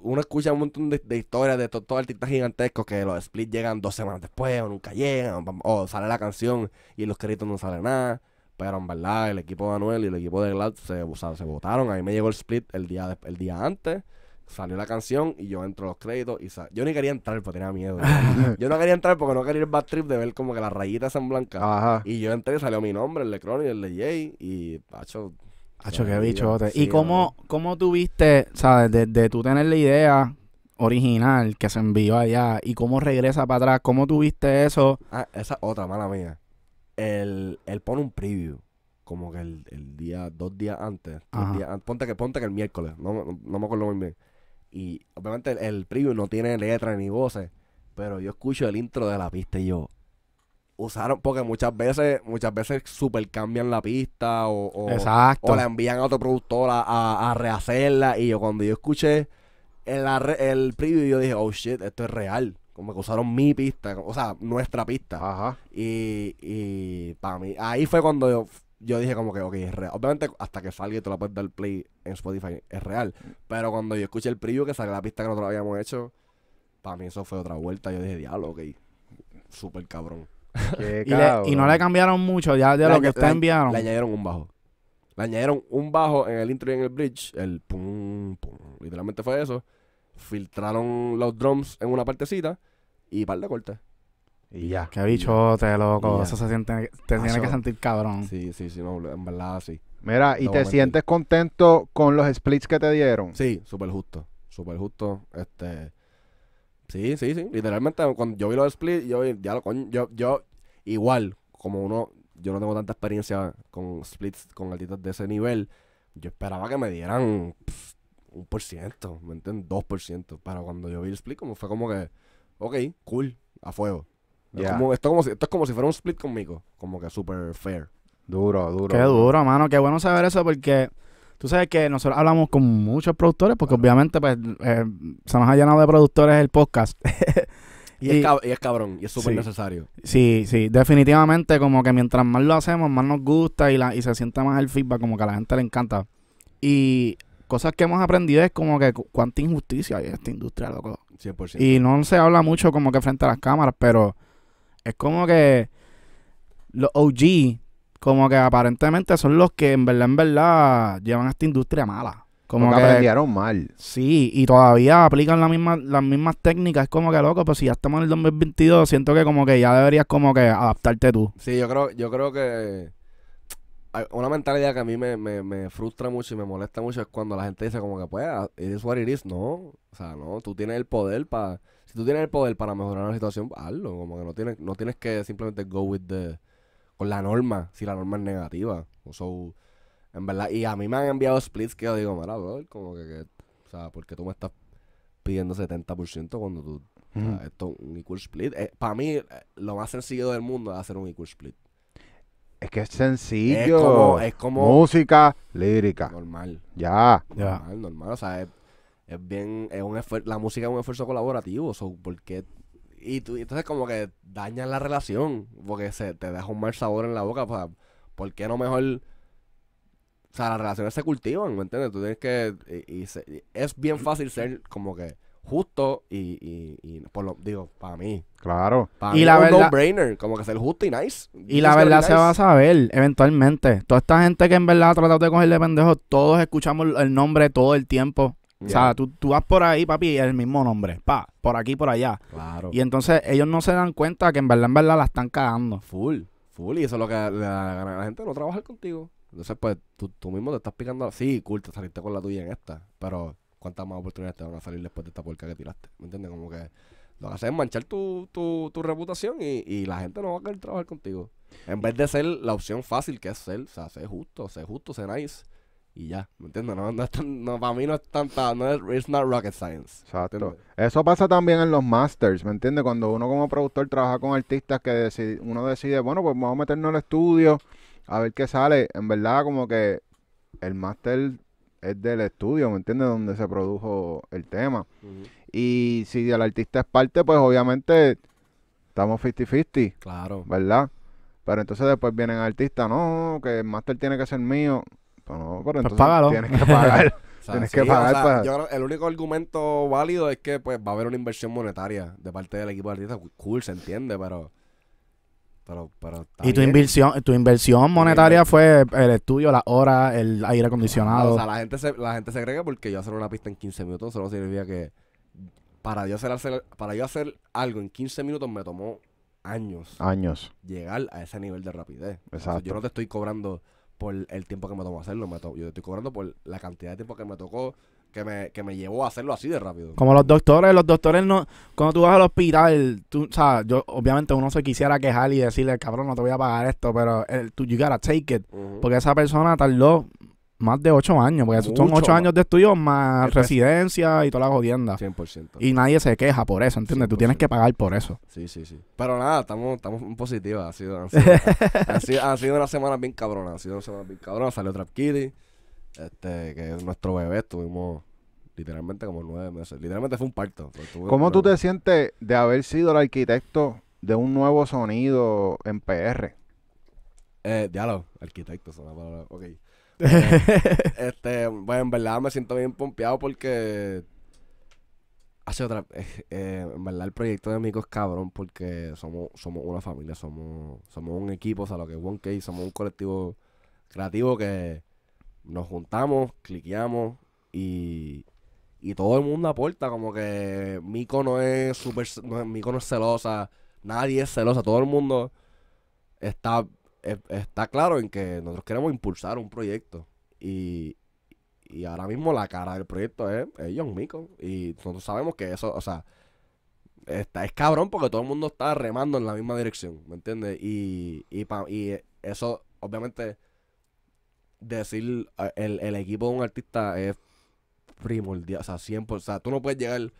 uno escucha un montón de, historias de todos to artistas gigantescos que los splits llegan dos semanas después o nunca llegan, o sale la canción y los créditos no sale nada. Pero en verdad, el equipo de Anuel y el equipo de Glad se, se votaron. A me llegó el split el día, el día antes salió la canción y yo entro los créditos y yo ni quería entrar porque tenía miedo. yo no quería entrar porque no quería el back trip de ver como que las rayitas en blancas Y yo entré y salió mi nombre, el de y el de Jay y Pacho. Pacho, qué bicho ¿Y cómo, Como tuviste, sabes, desde de tú tener la idea original que se envió allá y cómo regresa para atrás, cómo tuviste eso? Ah, esa otra, mala mía. Él, pone un preview como que el, el día, dos días antes. ponte, que, ponte que el miércoles, no, no me acuerdo muy bien y obviamente el, preview no tiene letra ni voces. Pero yo escucho el intro de la pista y yo. Usaron, porque muchas veces, muchas veces super cambian la pista o, o, o la envían a otro productor a, rehacerla. Y yo cuando yo escuché el, el preview, yo dije, oh shit, esto es real como que usaron mi pista, o sea, nuestra pista. Ajá. Y, y para mí, ahí fue cuando yo, yo dije como que, ok, es real. Obviamente, hasta que salga y tú la puedes dar play en Spotify, es real. Pero cuando yo escuché el preview que salió la pista que nosotros habíamos hecho, para mí eso fue otra vuelta. Yo dije, diablo, ok, súper cabrón. y, no le cambiaron mucho ya de lo que está enviaron. Le añadieron un bajo. Le añadieron un bajo en el intro y en el bridge. El pum, pum. Literalmente fue eso. Filtraron los drums en una partecita y par de cortes. Y ya. Qué bichote, loco. Eso se siente, te ah, tiene que sentir cabrón. Sí, sí, sí, en verdad sí. Mira, ¿y te sientes contento con los splits que te dieron? Sí, súper justo. Súper justo. Este. Sí, sí, sí. Literalmente, cuando yo vi los splits, yo ya lo Yo, yo, igual, como uno, yo no tengo tanta experiencia con splits, con artistas de ese nivel, yo esperaba que me dieran un por ciento, ¿me entiendes? Dos por ciento. Pero cuando yo vi el split, como fue como que, ok, cool, a fuego esto, como si, esto es como si fuera un split conmigo. Como que súper fair. Duro, duro. Qué duro, mano. Qué bueno saber eso porque tú sabes que nosotros hablamos con muchos productores porque obviamente pues eh, se nos ha llenado de productores el podcast. y, es y, es cabrón, y es súper necesario. Sí, sí, definitivamente como que mientras más lo hacemos, más nos gusta y, la, y se siente más el feedback, como que a la gente le encanta. Y cosas que hemos aprendido es como que cuánta injusticia hay en esta industria, loco. 100%. Y no se habla mucho como que frente a las cámaras, pero es como que los OG, como que aparentemente son los que en verdad, en verdad, llevan a esta industria mala. Como que, aprendieron mal. Sí, y todavía aplican la misma, las mismas técnicas. Es como que loco, pues si ya estamos en el 2022, siento que como que ya deberías como que adaptarte tú. Sí, yo creo, yo creo que una mentalidad que a mí me, me, me frustra mucho y me molesta mucho es cuando la gente dice como que pues, is what it is. No, o sea, no, tú tienes el poder para si tú tienes el poder para mejorar la situación, hazlo. Como que no tienes, no tienes que simplemente go with the, con la norma, si la norma es negativa. o So, en verdad, y a mí me han enviado splits que yo digo, mira, como que, o sea, ¿por qué tú me estás pidiendo 70% cuando tú, esto, un equal split? Eh, para mí, eh, lo más sencillo del mundo es hacer un equal split. Es que es sencillo. Es como, música lírica. Normal. Ya. Ya. Normal, normal. O sea, es, es bien, es un la música es un esfuerzo colaborativo, so, porque y tú, entonces como que Daña la relación, porque se te deja un mal sabor en la boca, o sea, ¿por qué no mejor? O sea, las relaciones se cultivan, ¿me entiendes? Tú tienes que, y, es bien fácil ser como que justo y, y, por lo, digo, para mí. Claro. y la verdad, brainer como que ser justo y nice. Y la verdad se va a saber eventualmente. Toda esta gente que en verdad ha tratado de cogerle pendejo, todos escuchamos el nombre todo el tiempo. O sea, tú, tú, vas por ahí, papi, el mismo nombre. Pa, por aquí, por allá. Claro. Y entonces ellos no se dan cuenta que en verdad, en verdad la están cagando. Full, full. Y eso es lo que la, gente no trabaja contigo. Entonces, pues, tú, mismo te estás picando. Sí, cool, te saliste con la tuya en esta. Pero, ¿cuántas más oportunidades te van a salir después de esta porca que tiraste? ¿Me entiendes? Como que lo que haces es manchar tu, tu, tu reputación y, y, la gente no va a querer trabajar contigo. En vez de ser la opción fácil que es ser, o sea, ser justo, ser justo, ser nice y ya, ¿me entiendes? No, no, para mí no es tanta, no es it's not rocket science. Eso pasa también en los masters, ¿me entiendes? Cuando uno como productor trabaja con artistas que uno decide, bueno, pues vamos a meternos al estudio a ver qué sale. En verdad, como que el máster es del estudio, ¿me entiendes? Donde se produjo el tema. Y si el artista es parte, pues obviamente estamos 50-50. Claro. ¿Verdad? Pero entonces después vienen artistas, no, que el máster tiene que ser mío pues no, pero pues entonces tienes que pagar. tienes que pagar. el único argumento válido es que pues va a haber una inversión monetaria de parte del equipo de artistas. Cool, se entiende, pero. Pero, pero y tu inversión, tu inversión monetaria fue el estudio, la hora, el aire acondicionado. O sea, la gente se, la gente se cree que porque yo hacer una pista en 15 minutos, solo que para yo hacer, para yo hacer algo en 15 minutos me tomó años. Años. Llegar a ese nivel de rapidez. Exacto. yo no te estoy cobrando por el tiempo que me tomó hacerlo. Me yo estoy cobrando por la cantidad de tiempo que me tocó, que me, que me llevó a hacerlo así de rápido. Como los doctores, los doctores no. Cuando tú vas al hospital, tú, o sea, yo, obviamente uno se quisiera quejar y decirle, cabrón, no te voy a pagar esto, pero tú, you gotta take it. Porque esa persona tardó más de ocho años, porque son ocho años de estudio más este residencia y toda la jodienda. 100%. Y nadie se queja por eso, ¿entiendes? Tú tienes que pagar por eso. Sí, sí, sí. Pero nada, estamos, estamos positivos. Ha sido, ha, sido, una semana bien cabrona. Ha sido una semana bien cabrona. Salió Trap Kitty, este, que es nuestro bebé. Estuvimos literalmente como nueve meses. Literalmente fue un parto. ¿Cómo tú te sientes de haber sido el arquitecto de un nuevo sonido en PR? Eh, diálogo, arquitecto, son palabra. Ok. Eh, este, bueno, en verdad me siento bien pompeado porque hace otra eh, eh, en verdad el proyecto de amigos cabrón porque somos somos una familia somos somos un equipo o sea lo que es One somos un colectivo creativo que nos juntamos cliqueamos y todo el mundo aporta como que Mico no es super no, Mico no es celosa nadie es celosa todo el mundo está está claro en que nosotros queremos impulsar un proyecto y, y ahora mismo la cara del proyecto es, ellos John Mico y nosotros sabemos que eso, o sea, está, es cabrón porque todo el mundo está remando en la misma dirección, ¿me entiendes? Y, y, eso, obviamente, decir el, equipo de un artista es primordial, o sea, 100%, o sea, tú no puedes llegar,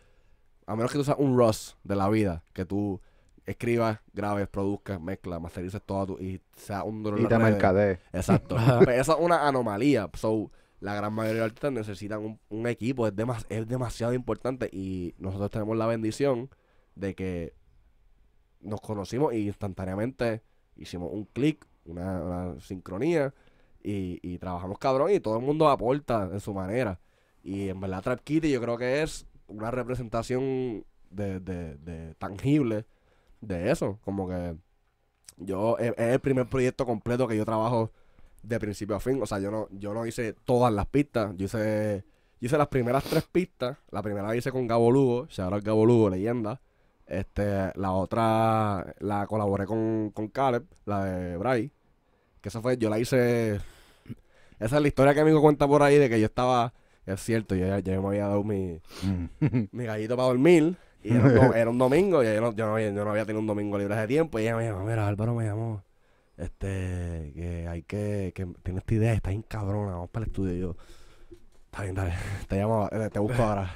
a menos que tú seas un Ross de la vida, que tú escribas, grabes, produzcas, mezclas, masterices todo y sea un dolor. te Exacto. Pues, esa es una anomalía. So, la gran mayoría de artistas necesitan un, equipo, es, es demasiado importante y nosotros tenemos la bendición de que nos conocimos y instantáneamente hicimos un clic, una, sincronía y, trabajamos cabrón y todo el mundo aporta de su manera. Y en verdad Trap yo creo que es una representación de, de, de tangible de eso. Como que yo, eh, es, el primer proyecto completo que yo trabajo de principio a fin. O sea, yo no, yo no hice todas las pistas. Yo hice, hice las primeras tres pistas. La primera la hice con Gabo Lugo, se llama Gabo Lugo, leyenda. Este, la otra la colaboré con, con Caleb, la de Bray. Que esa fue, yo la hice. Esa es la historia que amigo cuenta por ahí de que yo estaba. Es cierto, yo ya, me había dado mi, mm. mi gallito para dormir. Y era, un, domingo, y yo no, había, tenido un domingo libre hace tiempo. Y ella me llamó, mira, Álvaro me llamó. Este, que hay que, que tiene esta idea, está bien cabrona, vamos para el estudio. Y yo, está bien, dale, te llamo, eh, te busco ahora.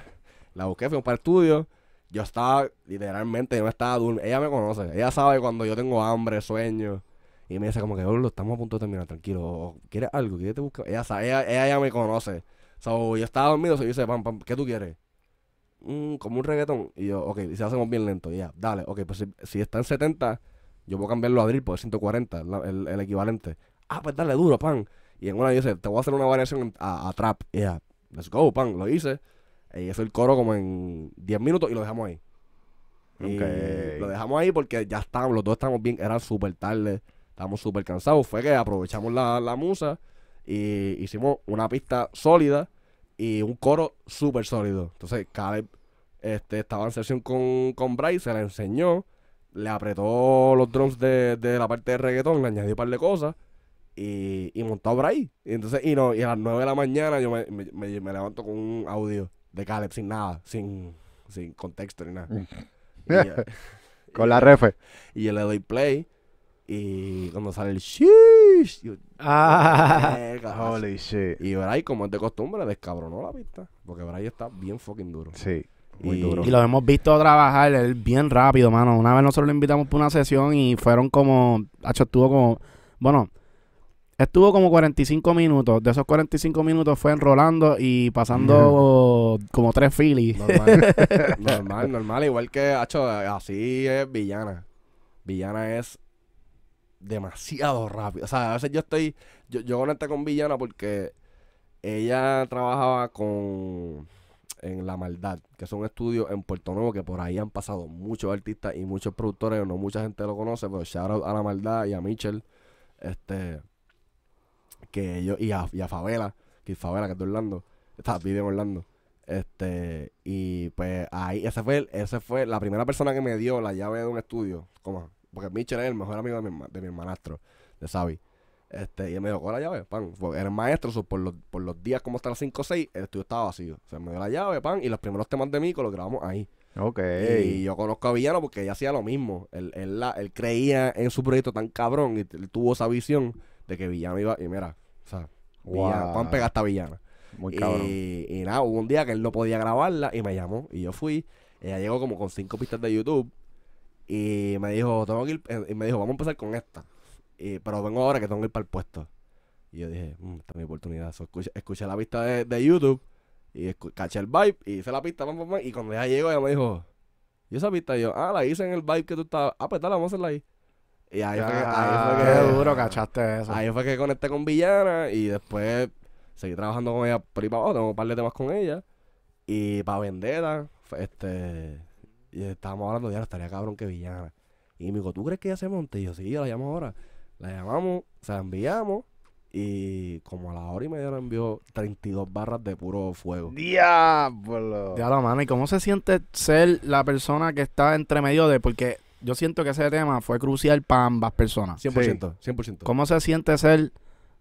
La busqué, fui para el estudio. Yo estaba, literalmente, yo no estaba durmiendo. Ella me conoce, ella sabe cuando yo tengo hambre, sueño. Y me dice como que, oh, lo estamos a punto de terminar, tranquilo. ¿Quieres algo? te Ella sabe, ella, ya me conoce. So, yo estaba dormido, se dice, pam, pam, ¿qué tú quieres? como un reggaetón. Y yo, ok, y hacemos bien lento. Ya, dale, ok, pues si, está en 70, yo puedo cambiarlo a drill por 140, el, equivalente. Ah, pues dale duro, pan. Y en una dice, te voy a hacer una variación a, trap. Ya, let's go, pan. Lo hice. Y eso el coro como en 10 minutos y lo dejamos ahí. lo dejamos ahí porque ya estábamos, los dos estábamos bien, eran súper tarde, estábamos súper cansados. Fue que aprovechamos la, la musa y hicimos una pista sólida y un coro súper sólido. Entonces Caleb este, estaba en sesión con, con Bryce, se la enseñó, le apretó los drums de, la parte de reggaetón, le añadió un par de cosas y, y montó a Bryce. Y, entonces, y, no, a las 9 de la mañana yo me, levanto con un audio de Caleb sin nada, sin, sin contexto ni nada. Mm. con la ref Y yo le doy play y cuando sale el... Ah. holy shit. Y Bray, como es de costumbre, descabronó la pista. Porque Bray está bien fucking duro. Sí. Muy y, duro. y lo hemos visto trabajar él bien rápido, mano. Una vez nosotros lo invitamos Para una sesión y fueron como. Hacho, estuvo como. Bueno, Estuvo como 45 minutos. De esos 45 minutos fue enrolando y pasando como tres filis. Normal. normal, normal. Igual que, hacho, así es villana. Villana es demasiado rápido. O sea, a veces yo estoy. Yo, yo conecté con Villana porque ella trabajaba con. En La Maldad, que es un estudio en Puerto Nuevo, que por ahí han pasado muchos artistas y muchos productores, no mucha gente lo conoce, pero shout out a La Maldad y a Mitchell, este, que ellos, y a, y Favela, que Favela, que es de Orlando, está vive en Orlando, este, y pues ahí, ese fue, ese fue la primera persona que me dio la llave de un estudio, como, porque Mitchell es el mejor amigo de mi, de hermanastro, de Xavi. Este, y él me dijo, con la llave, pan. Porque era el maestro, por, los, días como hasta las 5 o 6, el estudio estaba vacío. O sea, me dio la llave, pan, y los primeros temas de Mico los grabamos ahí. Ok. Y yo conozco a Villano porque ella hacía lo mismo. Él, creía en su proyecto tan cabrón y tuvo esa visión de que Villano iba. Y mira, o sea, pan pega hasta Villano Muy cabrón. Y, nada, hubo un día que él no podía grabarla y me llamó y yo fui. Ella llegó como con cinco pistas de YouTube y me dijo, tengo que ir, eh, y me dijo, vamos a empezar con esta. Y, pero vengo ahora que tengo que ir para el puesto. Y yo dije, mm, esta es mi oportunidad. escuché, la pista de, YouTube y caché el vibe y hice la pista, y cuando ella llegó, ella me dijo, Yo esa pista? yo, ah, la hice en el vibe que tú estabas. Ah, pues dale, vamos a hacerla ahí. Y ahí, fue, que, ahí fue ah, que. duro, cachaste eso. Ahí fue que conecté con Villana y después seguí trabajando con ella por ahí Tengo un par de temas con ella. Y para venderla este. Y estábamos hablando de estaría cabrón que villana. Y me dijo, ¿tú crees que ella se monte? Y yo, sí, yo la llamo ahora. La llamamos, se la enviamos. Y como a la hora y media la envió 32 barras de puro fuego. ¡Diablo! Diablo, ¿Y cómo se siente ser la persona que está entre medio de...? Porque yo siento que ese tema fue crucial para ambas personas. 100%, 100%. ¿Cómo se siente ser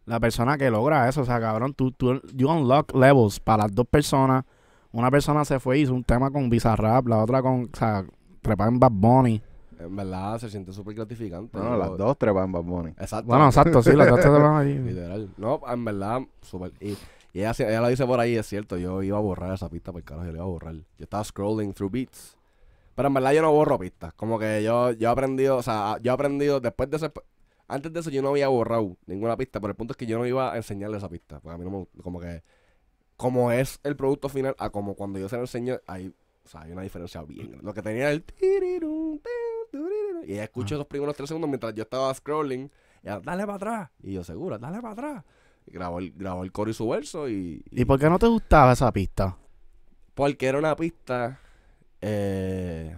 la persona que logra eso? O sea, cabrón, tú, tú unlock levels para las dos personas. Una persona se fue y hizo un tema con Bizarrap, la otra con, o sea, trepa en Bad Bunny. En verdad, se siente súper gratificante. no las dos trepan Bad Bunny. Exacto. Bueno, exacto, sí, las dos trepan allí. Literal. No, en verdad, súper... Y, ella, lo dice por ahí, es cierto, yo iba a borrar esa pista, porque carajo, yo la iba a borrar. Yo estaba scrolling through beats. Pero en verdad yo no borro pistas. Como que yo, yo he aprendido, o sea, yo he aprendido después de ese... Antes de eso yo no había borrado ninguna pista, pero el punto es que yo no iba a enseñarle esa pista. Porque a mí no me... Como que como es el producto final a como cuando yo se lo enseño, hay, o sea, hay una diferencia bien. Lo que tenía el... Y ella esos primeros tres segundos mientras yo estaba scrolling. Y dale para atrás. Y yo, seguro dale para atrás. Y grabó el, grabó el coro y su verso. Y, y, por qué no te gustaba esa pista? Porque era una pista... Eh,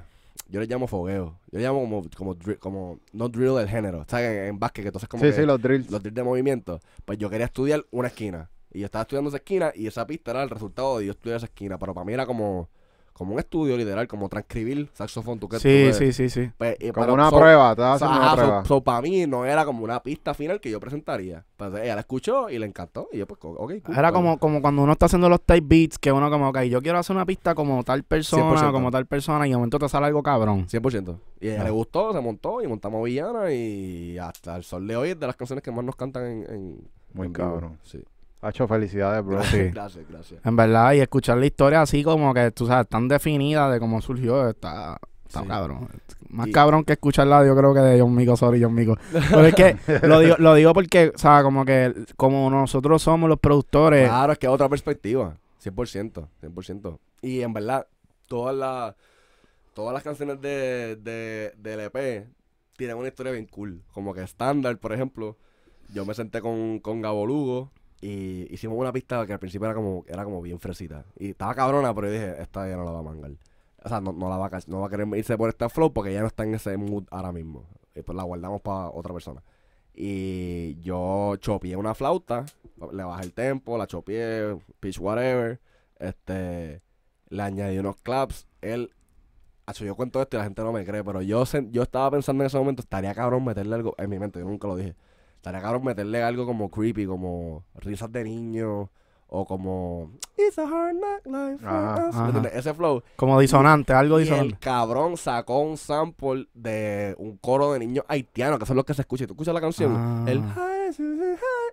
yo le llamo fogueo. Yo le llamo como, como, no drill del género. ¿Sabes? En, en, básquet, entonces como. Sí, sí, los drills. Los drills de movimiento. Pues yo quería estudiar una esquina. Y yo estaba estudiando esa esquina y esa pista era el resultado de yo estudiar esa esquina. Pero para mí era como, como un estudio literal, como transcribir saxofón. ¿tú que sí, sí, sí, sí, pues, eh, como una, prueba, a hacer una prueba, so, para mí no era como una pista final que yo presentaría. Pero pues, ella la escuchó y le encantó. Y yo, pues, ok. era como, como cuando uno está haciendo los type beats, que uno como, ok, yo quiero hacer una pista como tal persona, como tal persona, y de momento te sale algo cabrón. 100%. Y ella le ah. gustó, se montó y montamos Villana y hasta el sol de hoy es de las canciones que más nos cantan en... en Muy cabrón. Sí. Hacho, felicidades, bro. Sí. gracias, gracias. En verdad, y escuchar la historia así como que, tú sabes, tan definida de cómo surgió, está, cabrón. Más cabrón que escucharla, yo creo que de John Mico, sorry, John Mico. Pero es que lo digo, porque, o como que como nosotros somos los productores. Claro, es que es otra perspectiva, 100%, 100%. Y en verdad, todas las todas las canciones de, de, del EP tienen una historia bien cool. Como que estándar, por ejemplo, yo me senté con, con Gabo y hicimos una pista que al principio era como, era como bien fresita. Y estaba cabrona, pero yo dije, esta ya no la va a mangar. O sea, no, la va a, no va a querer irse por esta flow porque ya no está en ese mood ahora mismo. Y pues la guardamos para otra persona. Y yo chopié una flauta, le bajé el tempo, la chopié, pitch whatever. Este, le añadí unos claps. Él, hecho, yo cuento esto y la gente no me cree, pero yo, yo estaba pensando en ese momento, estaría cabrón meterle algo en mi mente, yo nunca lo dije Estaría cabrón meterle algo como creepy, como risas de niño o como It's a hard night life for Ese flow. Como disonante, algo disonante. el cabrón sacó un sample de un coro de niños haitianos, que son los que se escucha. Tú escuchas la canción, ah. el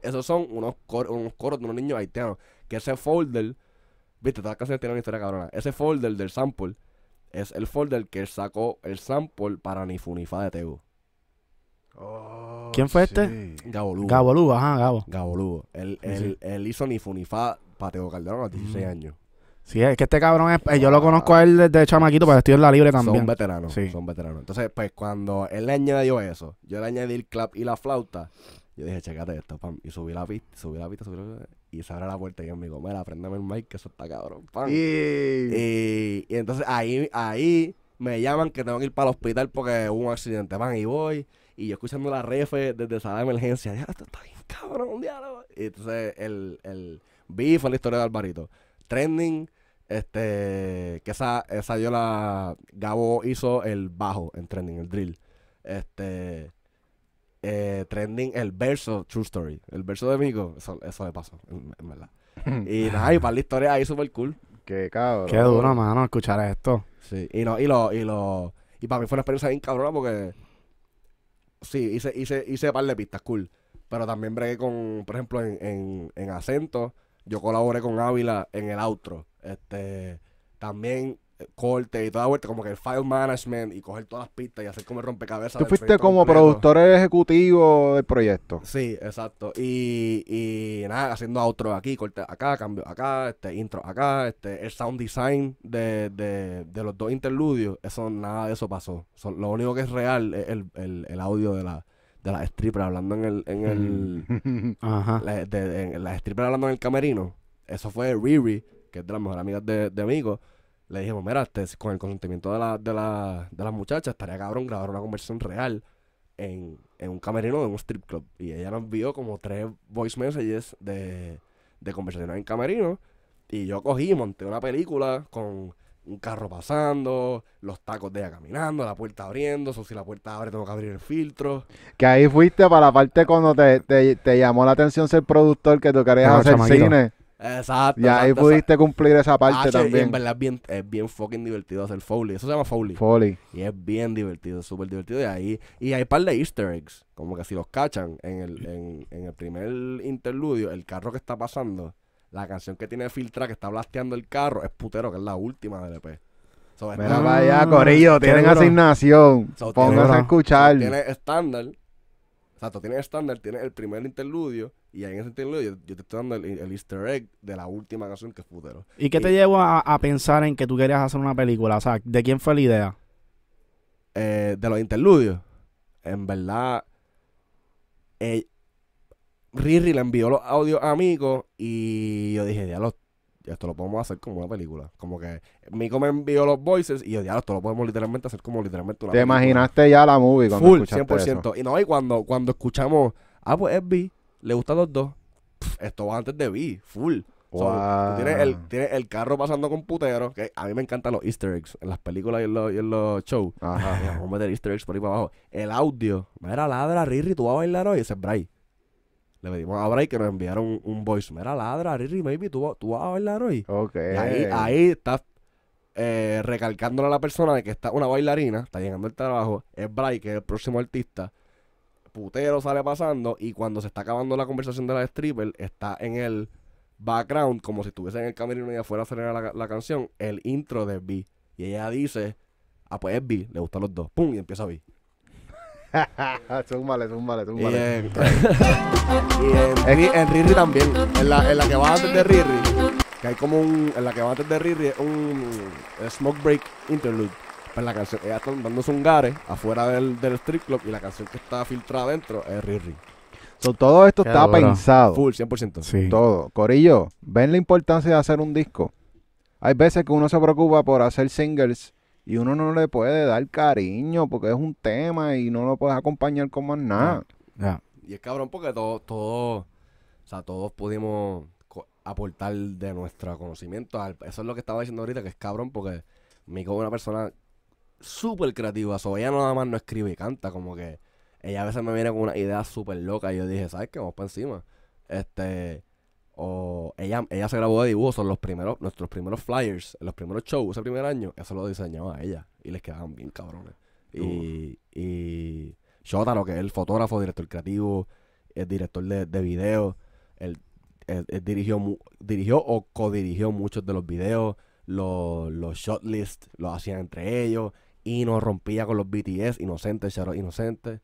esos son unos, coros de unos niños haitianos. Que ese folder, viste, todas las canciones tienen una historia cabrona. Ese folder del sample es el folder que sacó el sample para Nifunifa de Tegu. Oh, ¿Quién fue este? Gabolú. Gabolú, ajá, Gabo. Gabolú. Él, él, él hizo ni Funifa para Teo Calderón a los 16 años. Sí, es que este cabrón es, eh, yo lo ah. conozco a él desde chamaquito, pero estoy en la libre también. Son veteranos, son veteranos. Entonces, pues cuando él le añadió eso, yo le añadí el clap y la flauta, yo dije, checate esto, pam, y subí la pista, subí la pista, subí la pista, y se abre la puerta y yo me digo, mira, Préndeme el mic, que eso está cabrón, pam. Y, y entonces ahí, ahí me llaman que tengo que ir para el hospital porque hubo un accidente, van y voy. Y yo escuchando la refe desde sala de emergencia, ya esto está bien cabrón, diablo. Y entonces el, el fue la historia de Alvarito. Trending, este, que esa, esa yo la, Gabo hizo el bajo en Trending, el drill. Este, eh, Trending, el verso, True Story, el verso de Mico, eso, le pasó, en, verdad. y nada, y para la historia ahí súper cool. Qué cabrón. Qué duro, mano, escuchar esto. Sí, y y lo, y lo, y para mí fue una experiencia bien cabrona porque Sí, hice, hice, hice par de pistas, cool. Pero también bregué con, por ejemplo, en, en, en acento. Yo colaboré con Ávila en el outro. Este, también corte y toda vuelta, como que el file management y coger todas las pistas y hacer como rompecabezas. Tú fuiste como productor ejecutivo del proyecto. Sí, exacto. Y, y nada, haciendo otro aquí, corte acá, cambio acá, este intro acá, este el sound design de, de, los dos interludios, eso nada de eso pasó. lo único que es real es el, el, audio de la de la stripper hablando en el en el Ajá. La, de, hablando en el camerino. Eso fue Riri, que es de las mejores amigas de, de Migo le dijimos, mira, este, con el consentimiento de, las muchachas, estaría cabrón grabar una conversación real en, un camerino de un strip club. Y ella nos vio como tres voice messages de, de conversaciones en camerino. Y yo cogí, monté una película con un carro pasando, los tacos de ella caminando, la puerta abriendo, o si la puerta abre tengo que abrir el filtro. Que ahí fuiste para la parte cuando te, llamó la atención ser productor que tú querías hacer cine. Exacto. Y ahí pudiste cumplir esa parte también. es bien, fucking divertido hacer Foley. Eso se llama Foley. Foley. Y es bien divertido, súper divertido. Y ahí y hay par de easter eggs. Como que si los cachan en el, en, el primer interludio, el carro que está pasando, la canción que tiene filtra que está blasteando el carro, es putero, que es la última de EP. Mira para allá, Corillo, ah, tienen asignación. Pónganse a escuchar. tiene estándar o sea, tiene tienes estándar, tienes el primer interludio, y ahí en ese interludio yo, te estoy dando el, easter egg de la última canción que es ¿Y qué te llevó a, pensar en que tú querías hacer una película? O sea, ¿de quién fue la idea? Eh, de los interludios. En verdad, eh, Riri le envió los audios a Amigo, y yo dije, ya los esto lo podemos hacer como una película. Como que Mico me envió los voices y yo, ya, esto lo podemos literalmente hacer como literalmente una ¿Te imaginaste ya la movie cuando Full, 100%. Y no, y cuando, cuando escuchamos, ah, pues es B, le gustan los dos, esto va antes de B, full. Wow. tienes, el, carro pasando con putero, que a mí me encantan los easter eggs en las películas y en los, y los shows. Ajá. Vamos a meter easter eggs por ahí para abajo. El audio, mira, ladra, Riri, tú vas a bailar hoy, ese es Bray. Le pedimos a Bray que nos enviaron un, voice. Mira, ladra, Riri, maybe tú, tú vas a bailar hoy. Ok. ahí, ahí estás eh, recalcándole a la persona de que está una bailarina, está llegando el trabajo, es Bray, que es el próximo artista. Putero sale pasando y cuando se está acabando la conversación de la stripper, está en el background, como si estuviese en el camerino y afuera a la, la canción, el intro de B. Y ella dice, ah, pues es B, le gustan los dos. ¡Pum! Y empieza B. Son males, son males, son males. en, en Riri también. En la, en que va antes de Riri. Que hay como un. En la que va antes de Riri un eh, smoke break interlude. Pues la canción. Ella está dando sungares afuera del, del strip club. Y la canción que está filtrada adentro es Riri. todo esto está pensado. Full, 100%. Sí. Todo. Corillo, ven la importancia de hacer un disco. Hay veces que uno se preocupa por hacer singles y uno no le puede dar cariño porque es un tema y no lo puedes acompañar con más nada. Y es cabrón porque todos, todos, o sea, todos pudimos aportar de nuestro conocimiento. eso es lo que estaba diciendo ahorita, que es cabrón porque Mico es una persona súper creativa. sea, ella nada más no escribe y canta, como que ella a veces me viene con una idea súper loca y yo dije, ¿sabes qué? Vamos para encima. Este, o ella, ella se grabó de dibujo, son los primeros, nuestros primeros flyers, los primeros shows ese primer año, eso lo diseñaba ella y les quedaban bien cabrones. Y, y Shotaro, que es el fotógrafo, director creativo, el director de, de video, él, dirigió, dirigió o codirigió muchos de los videos, los, los shotlist los hacían entre ellos, y nos rompía con los BTS, Inocente, Inocentes Inocente.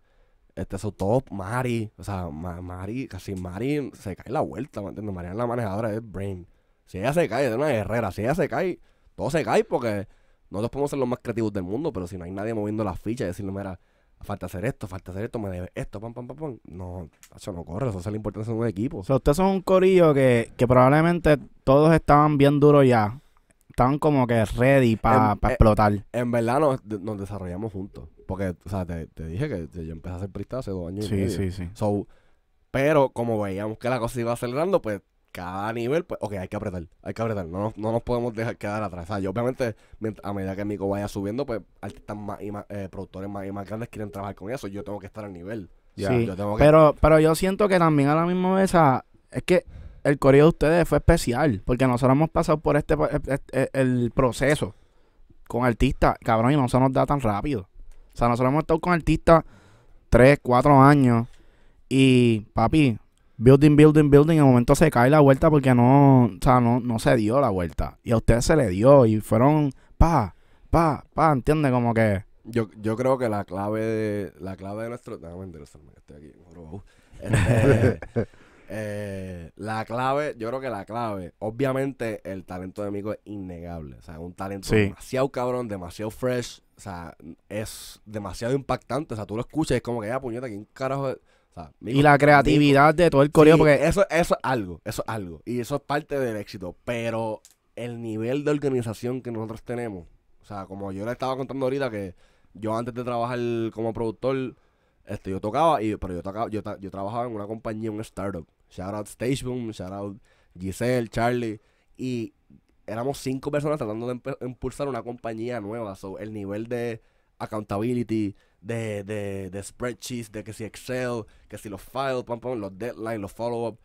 Este, su top, Mari, o sea, Mari, casi Mari se cae la vuelta, ¿me entiendes? es la manejadora de Brain. Si ella se cae, es una guerrera. Si ella se cae, todo se cae porque nosotros podemos ser los más creativos del mundo, pero si no hay nadie moviendo las fichas y decirle, mira, falta hacer esto, falta hacer esto, me debe esto, pam, pam, pam, pam. No, eso no corre, eso es la importancia de un equipo. O sea, ustedes son un corillo que, probablemente todos estaban bien duros ya. Estaban como que ready para em, eh, explotar. En verdad nos desarrollamos juntos. Porque, o sea, te, dije que yo empecé a hacer prista hace dos años. Sí, sí, sí. pero como veíamos que la cosa iba acelerando, pues cada nivel, pues, ok, hay que apretar, hay que apretar, no, nos podemos dejar quedar atrás. O yo obviamente, a medida que el mico vaya subiendo, pues artistas más y más, eh, productores más y más grandes quieren trabajar con eso. Yo tengo que estar al nivel. pero, pero yo siento que también a la misma vez, a, es que el coreo de ustedes fue especial, porque nosotros hemos pasado por este, el, e, e, el proceso con artistas, cabrón, y no se nos da tan rápido. O sea, nosotros hemos estado con artistas tres, cuatro años y, papi, building, building, building, en el momento se cae la vuelta porque no, o sea, no, no se dio la vuelta. Y a ustedes se le dio y fueron, pa, pa, pa, ¿entiende? Como que... Yo, creo que la clave de, la clave de nuestro... Déjame estoy aquí. Este, eh, la clave, yo creo que la clave, obviamente el talento de Mico es innegable. O sea, un talento demasiado cabrón, demasiado fresh. O sea, es demasiado impactante. O sea, tú lo escuchas y es como que ya ah, puñeta, ¿quién carajo? y la creatividad de todo el coreo, porque eso, eso es algo, eso es algo. Y eso es parte del éxito. Pero el nivel de organización que nosotros tenemos, o sea, como yo le estaba contando ahorita que yo antes de trabajar como productor, este, yo tocaba, y, pero yo, tocaba, yo, yo trabajaba en una compañía, un startup. Shout out Stage shout out Giselle, Charlie. Y éramos cinco personas tratando de impulsar una compañía nueva. So, el nivel de accountability, de, de, de spreadsheets, de que si Excel, que si los files, los deadlines, los follow-up.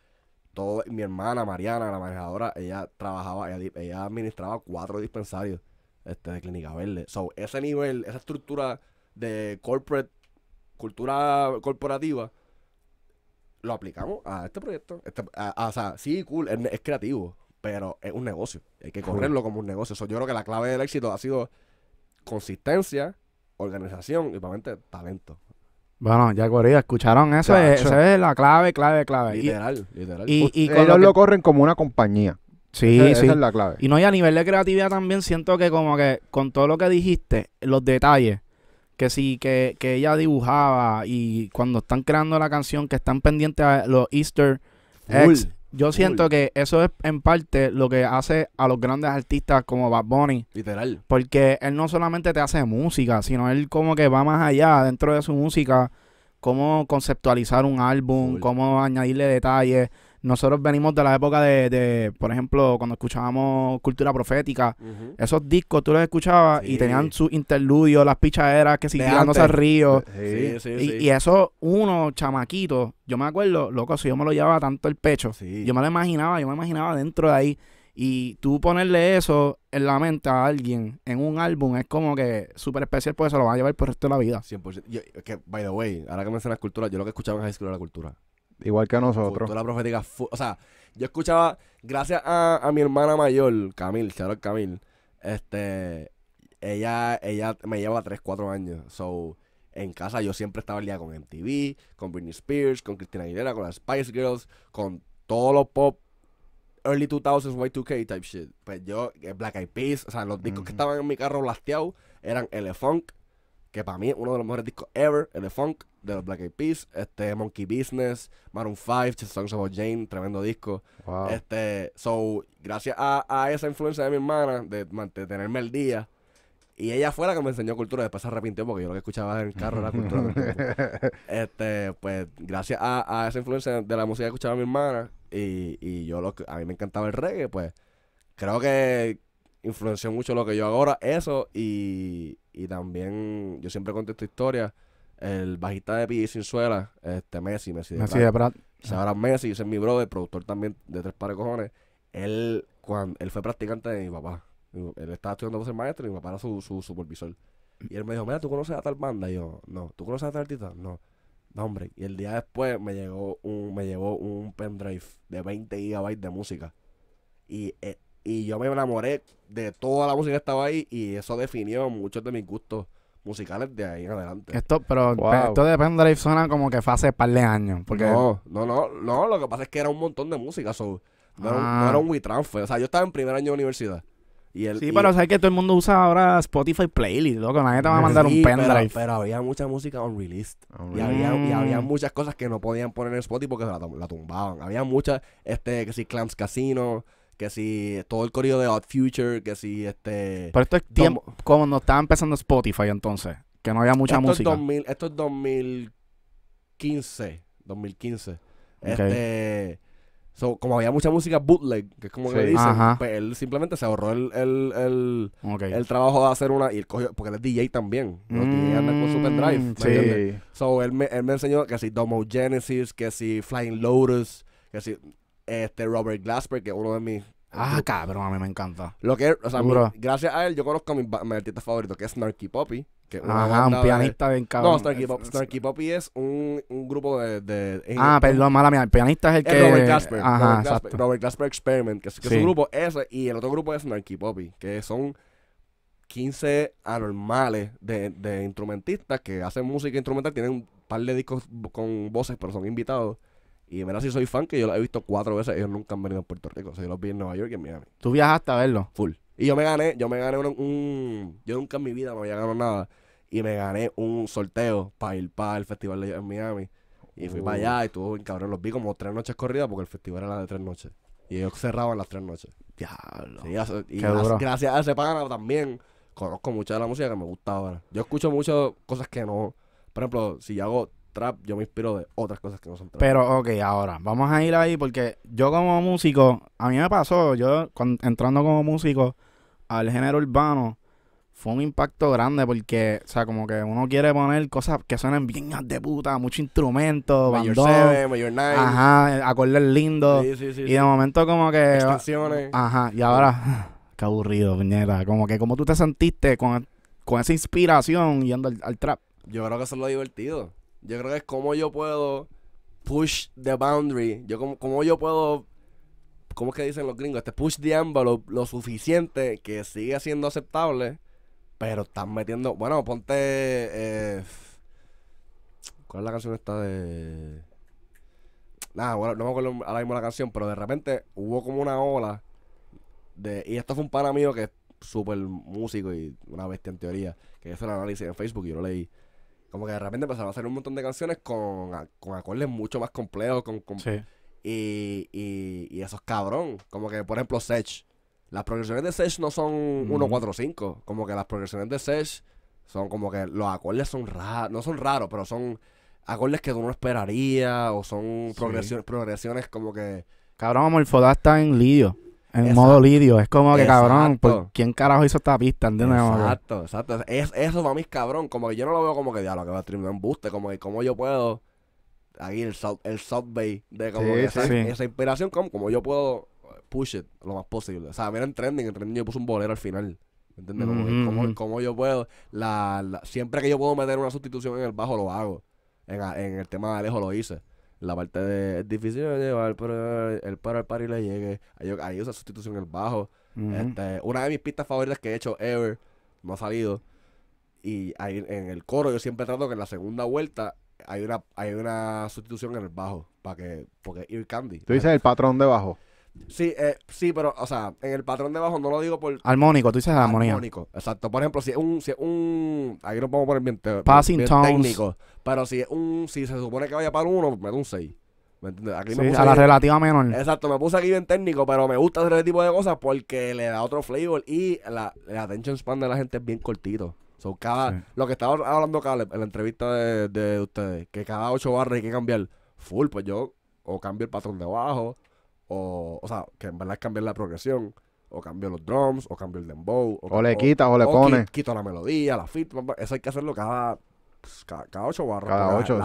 Todo, mi hermana Mariana, la manejadora, ella trabajaba, ella, administraba cuatro dispensarios este, de Clínica Verde. So, ese nivel, esa estructura de corporate, cultura corporativa, lo aplicamos a este proyecto. Este, o sea, sí, cool, es, creativo, pero es un negocio. Hay que correrlo como un negocio. yo creo que la clave del éxito ha sido consistencia, organización y, obviamente, talento. Bueno, ya Corea, escucharon eso. Eh, esa es la clave, clave, clave. Literal, literal. Y, ellos lo, corren como una compañía. Sí, sí. es la clave. Y no, y a nivel de creatividad también siento que como que con todo lo que dijiste, los detalles, que sí, que, que ella dibujaba y cuando están creando la canción, que están pendientes a los Easter eggs. Yo siento que eso es en parte lo que hace a los grandes artistas como Bad Bunny. Literal. Porque él no solamente te hace música, sino él como que va más allá dentro de su música, cómo conceptualizar un álbum, cómo añadirle detalles nosotros venimos de la época de, por ejemplo, cuando escuchábamos Cultura Profética, esos discos tú los escuchabas y tenían sus interludios, las pichaderas que se al río. Sí, sí, y, sí. y eso, uno, chamaquito, yo me acuerdo, loco, si yo me lo llevaba tanto el pecho, sí. yo me lo imaginaba, yo me imaginaba dentro de ahí. Y tú ponerle eso en la mente a alguien en un álbum es como que súper especial porque se lo va a llevar por el resto de la vida. 100%. que, by the way, ahora que me mencionas cultura, yo lo que escuchaba es high school la cultura. Igual que a nosotros. Cultura profética. O sea, yo escuchaba, gracias a, a mi hermana mayor, Camil, Charlotte Camil, este, ella, ella me lleva 3, 4 años. So, en casa yo siempre estaba liada con MTV, con Britney Spears, con Cristina Aguilera, con las Spice Girls, con todos los pop early 2000s Y2K type shit. Pues yo, eh, Black Eyed Peas, o sea, los discos que estaban en mi carro blasteados eran L-Funk, que para mí es uno de los mejores discos ever, el Funk, de los Black Eyed Peas, este, Monkey Business, Maroon 5, Songs of Jane, tremendo disco. Wow. Este, so, gracias a, esa influencia de mi hermana, de mantenerme el día, y ella fue la que me enseñó cultura, después se arrepintió porque yo lo que escuchaba en el carro era cultura. este, pues, gracias a, esa influencia de la música que escuchaba mi hermana, y, y yo lo que, a mí me encantaba el reggae, pues, creo que influenció mucho lo que yo ahora, eso, y, y también yo siempre conté esta historia El bajista de Sin Sinzuela, este Messi, Messi de Messi De Messi, ese es mi brother, productor también de Tres Pares Cojones. Él, cuando, él fue practicante de mi papá. Él estaba estudiando para ser maestro y mi papá era su, supervisor. Y él me dijo, mira, ¿tú conoces a tal banda? Y yo, no. ¿Tú conoces a tal artista? No. No, hombre. Y el día después me llegó un, me llevó un pendrive de 20 gigabytes de música. Y eh, y yo me enamoré de toda la música que estaba ahí y eso definió muchos de mis gustos musicales de ahí en adelante. Esto, pero esto de Pendrive suena como que fue hace par de años. Porque... No, no, no, lo que pasa es que era un montón de música, so, no, era, un, ah. WeTransfer O sea, yo estaba en primer año de universidad. Y el, sí, pero sabes que todo el mundo usa ahora Spotify Playlist, loco. Nadie te va a mandar un pendrive. Pero, había mucha música unreleased. y, había, muchas cosas que no podían poner en Spotify porque se la, tumbaban. Había muchas, este, que si Clams Casino, que si todo el corrido de Odd Future, que si este... Pero esto es tiempo, como no estaba empezando Spotify entonces, que no había mucha música. esto es 2015, 2015. Este... como había mucha música bootleg, que es como que le dicen, pues él simplemente se ahorró el, el, trabajo de hacer una. Y porque él es DJ también. No DJ con mm, Superdrive. Sí. so, él me enseñó que si Domo Genesis, que si Flying Lotus, que si este Robert Glasper, que es uno de mis Ah, cabrón, a mí me encanta. Lo que, o sea, gracias a él yo conozco a mi, artista favorito, que es Snarky Poppy. Que Ajá, un pianista de... No, Snarky, Poppy es un, un grupo de, Ah, perdón, mala mía, el pianista es el que... Robert Glasper. Ajá, Robert Glasper, Robert Glasper Experiment, que, es un grupo ese, y el otro grupo es Snarky Poppy, que son 15 anormales de, de instrumentistas que hacen música instrumental, tienen un par de discos con voces, pero son invitados. Y mira si soy fan, que yo la he visto cuatro veces. Ellos nunca han venido a Puerto Rico. O sea, yo los vi en Nueva York y en Miami. ¿Tú viajaste a verlo? Full. Y yo me gané, yo me gané un, yo nunca en mi vida me había ganado nada. Y me gané un sorteo para ir para el festival de, Miami. Y fui para allá uh. y estuvo bien cabrón. Los vi como tres noches corridas porque el festival era la de tres noches. Y ellos cerraban las tres noches. Diablo. y Qué gracias a ese pagano también conozco mucha de la música que me gusta ahora. Yo escucho muchas cosas que no. Por ejemplo, si yo hago trap, yo me inspiro de otras cosas que no son trap. Pero, ok, ahora, vamos a ir ahí porque yo como músico, a mí me pasó, yo entrando como músico al género urbano, fue un impacto grande porque, o sea, como que uno quiere poner cosas que suenen bien de puta, mucho instrumento, mayor seven, mayor Ajá, acordes lindos. y de momento como que... Ajá, y ahora, qué aburrido, piñera. Como que como tú te sentiste con, esa inspiración yendo al, al trap. Yo creo que eso es lo divertido yo creo que es cómo yo puedo push the boundary. Yo como, como yo puedo, ¿cómo es que dicen los gringos? Este push the envelope lo suficiente que sigue siendo aceptable, pero están metiendo, bueno, ponte, eh, ¿cuál es la canción esta de...? Nada, bueno, no me acuerdo ahora mismo la canción, pero de repente hubo como una ola de... Y esto fue un pana mío que es súper músico y una bestia en teoría, que hizo el análisis en Facebook y yo lo leí como que de repente empezaron a hacer un montón de canciones con, con acordes mucho más complejos. Con, y, y, eso cabrón. Como que, por ejemplo, Sedge Las progresiones de Sedge no son 1, 4, 5. Como que las progresiones de Sedge son como que los acordes son raros. No son raros, pero son acordes que uno esperaría. O son progresiones, como que. Cabrón, Amorfodá está en lío en modo lidio, es como que cabrón, ¿por quién carajo hizo esta pista? Exacto, exacto. eso para mí es cabrón. Como que yo no lo veo como que diablo, que va a stream un buste. Como que ¿cómo yo puedo. Ahí el, South Bay, de como esa, inspiración, como, como yo puedo push it lo más posible. O sea, mira en trending, en trending yo puse un bolero al final. ¿Entiendes? Como, yo puedo. siempre que yo puedo meter una sustitución en el bajo, lo hago. En, en el tema de Alejo lo hice. La parte de es difícil de llevar, pero el para el par y le llegue. Ahí, usa sustitución el bajo. Este, una de mis pistas favoritas que he hecho ever, no ha salido. Y ahí en el coro yo siempre trato que en la segunda vuelta hay una, hay una sustitución en el bajo. Para que, porque ir Candy. Tú dices eh. el patrón de bajo. Sí, eh, sí, pero, o sea, en el patrón de bajo no lo digo por. Armónico, tú dices armonía. Armónico, exacto. Por ejemplo, si es un. Si un aquí no podemos poner bien, técnico. Pero si es un. Si se supone que vaya para uno, me da un 6. ¿Me entiendes? Aquí sí, me puse a la relativa menor. Exacto, me puse aquí bien técnico, pero me gusta hacer ese tipo de cosas porque le da otro flavor y la, la attention span de la gente es bien cortito. Son cada, Lo que estaba hablando Caleb en la entrevista de, de ustedes, que cada ocho barras hay que cambiar full, pues yo o cambio el patrón de bajo o, o sea, que en verdad es cambiar la progresión. O cambio los drums, o cambio el dembow. O, le quita, o, le pones. Quito la melodía, la fit. Eso hay que hacerlo cada, pues, ocho barras. Cada ocho,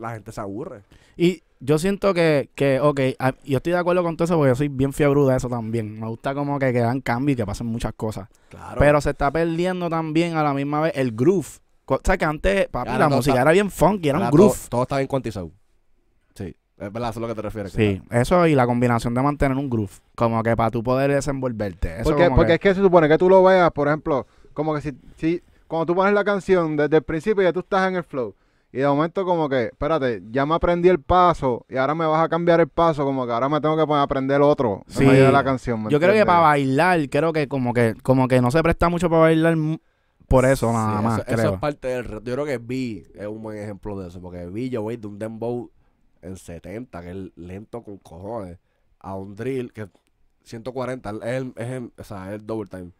la, gente, se aburre. Y yo siento que, ok, yo estoy de acuerdo con todo eso porque yo soy bien fiebrudo de eso también. Me gusta como que, dan cambio y que pasen muchas cosas. Pero se está perdiendo también a la misma vez el groove. O sea, que antes, papi, la música era bien funky, era un groove. Todo, está bien cuantizado. Sí. Es verdad, eso es lo que te refieres. Sí, eso y la combinación de mantener un groove, como que para tú poder desenvolverte. porque, porque es que se supone que tú lo veas, por ejemplo, como que si, si cuando tú pones la canción desde el principio ya tú estás en el flow. Y de momento como que, espérate, ya me aprendí el paso y ahora me vas a cambiar el paso, como que ahora me tengo que poner a aprender otro sí. la canción. yo creo que para bailar, creo que como que como que no se presta mucho para bailar por eso nada más. Eso, es parte del reto. Yo creo que B es un buen ejemplo de eso, porque B yo voy de un dembow en 70, que es lento con cojones, a un drill que 140 es el, es o sea, el double time.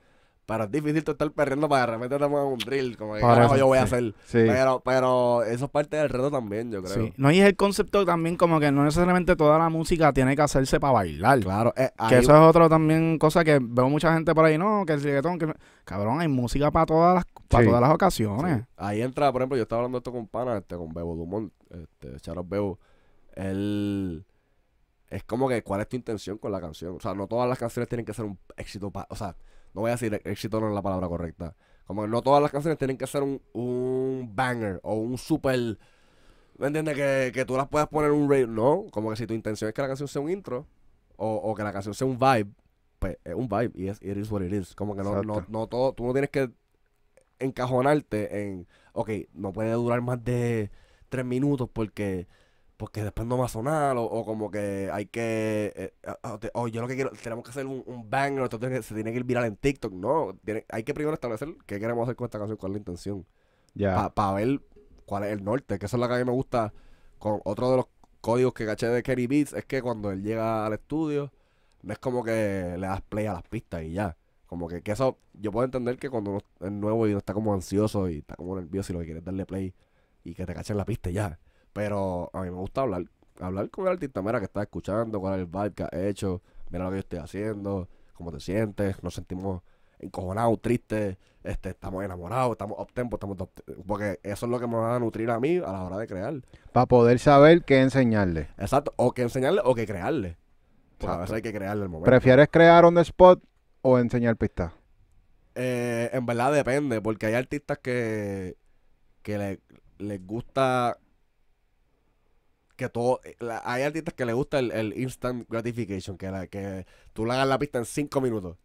Pero es difícil estar perdiendo para de repente te pongan un drill, como ah, yo voy a hacer. Pero, pero eso es parte del reto también, yo creo. No, y es el concepto también como que no necesariamente toda la música tiene que hacerse para bailar. Claro. Eh, que eso es otro también cosa que veo mucha gente por ahí, no, que el que... Cabrón, hay música para todas las, para todas las ocasiones. Ahí entra, por ejemplo, yo estaba hablando esto con Pana, este, con Bebo Dumont, este, Bebo es como que cuál es tu intención con la canción. O sea, no todas las canciones tienen que ser un éxito. o sea, no voy a decir éxito, no es la palabra correcta. Como que no todas las canciones tienen que ser un, un banger o un super. ¿Me entiendes? Que, tú las puedas poner un rayo. No, como que si tu intención es que la canción sea un intro o, que la canción sea un vibe, pues es un vibe y es it is what it is. Como que no, no, no, todo, tú no tienes que encajonarte en, ok, no puede durar más de tres minutos porque porque después no va a sonar, o, o como que hay que. Eh, ah, ah, o oh, yo lo que quiero, tenemos que hacer un, un banger, se tiene que ir viral en TikTok. No, tiene, hay que primero establecer qué queremos hacer con esta canción, cuál es la intención. Ya. Para ver cuál es el norte, que eso es lo que a mí me gusta. Con otro de los códigos que caché de Kerry Beats es que cuando él llega al estudio, no es como que le das play a las pistas y ya. Como que, que eso, yo puedo entender que cuando uno es nuevo y uno está como ansioso y está como nervioso y lo que quieres darle play y que te cachen la pista y ya. Pero a mí me gusta hablar. Hablar con el artista, mira, que está escuchando, cuál es el vibe que ha hecho, mira lo que yo estoy haciendo, cómo te sientes, nos sentimos encojonados, tristes, este, estamos enamorados, estamos optempo, estamos porque eso es lo que me va a nutrir a mí a la hora de crear. Para poder saber qué enseñarle. Exacto, o qué enseñarle o qué crearle. a veces hay que crearle el momento. ¿Prefieres crear un the spot o enseñar pista? Eh, en verdad depende, porque hay artistas que, que les gusta que todo, eh, hay artistas que le gusta el, instant gratification, que, la, que tú le hagas la pista en cinco minutos.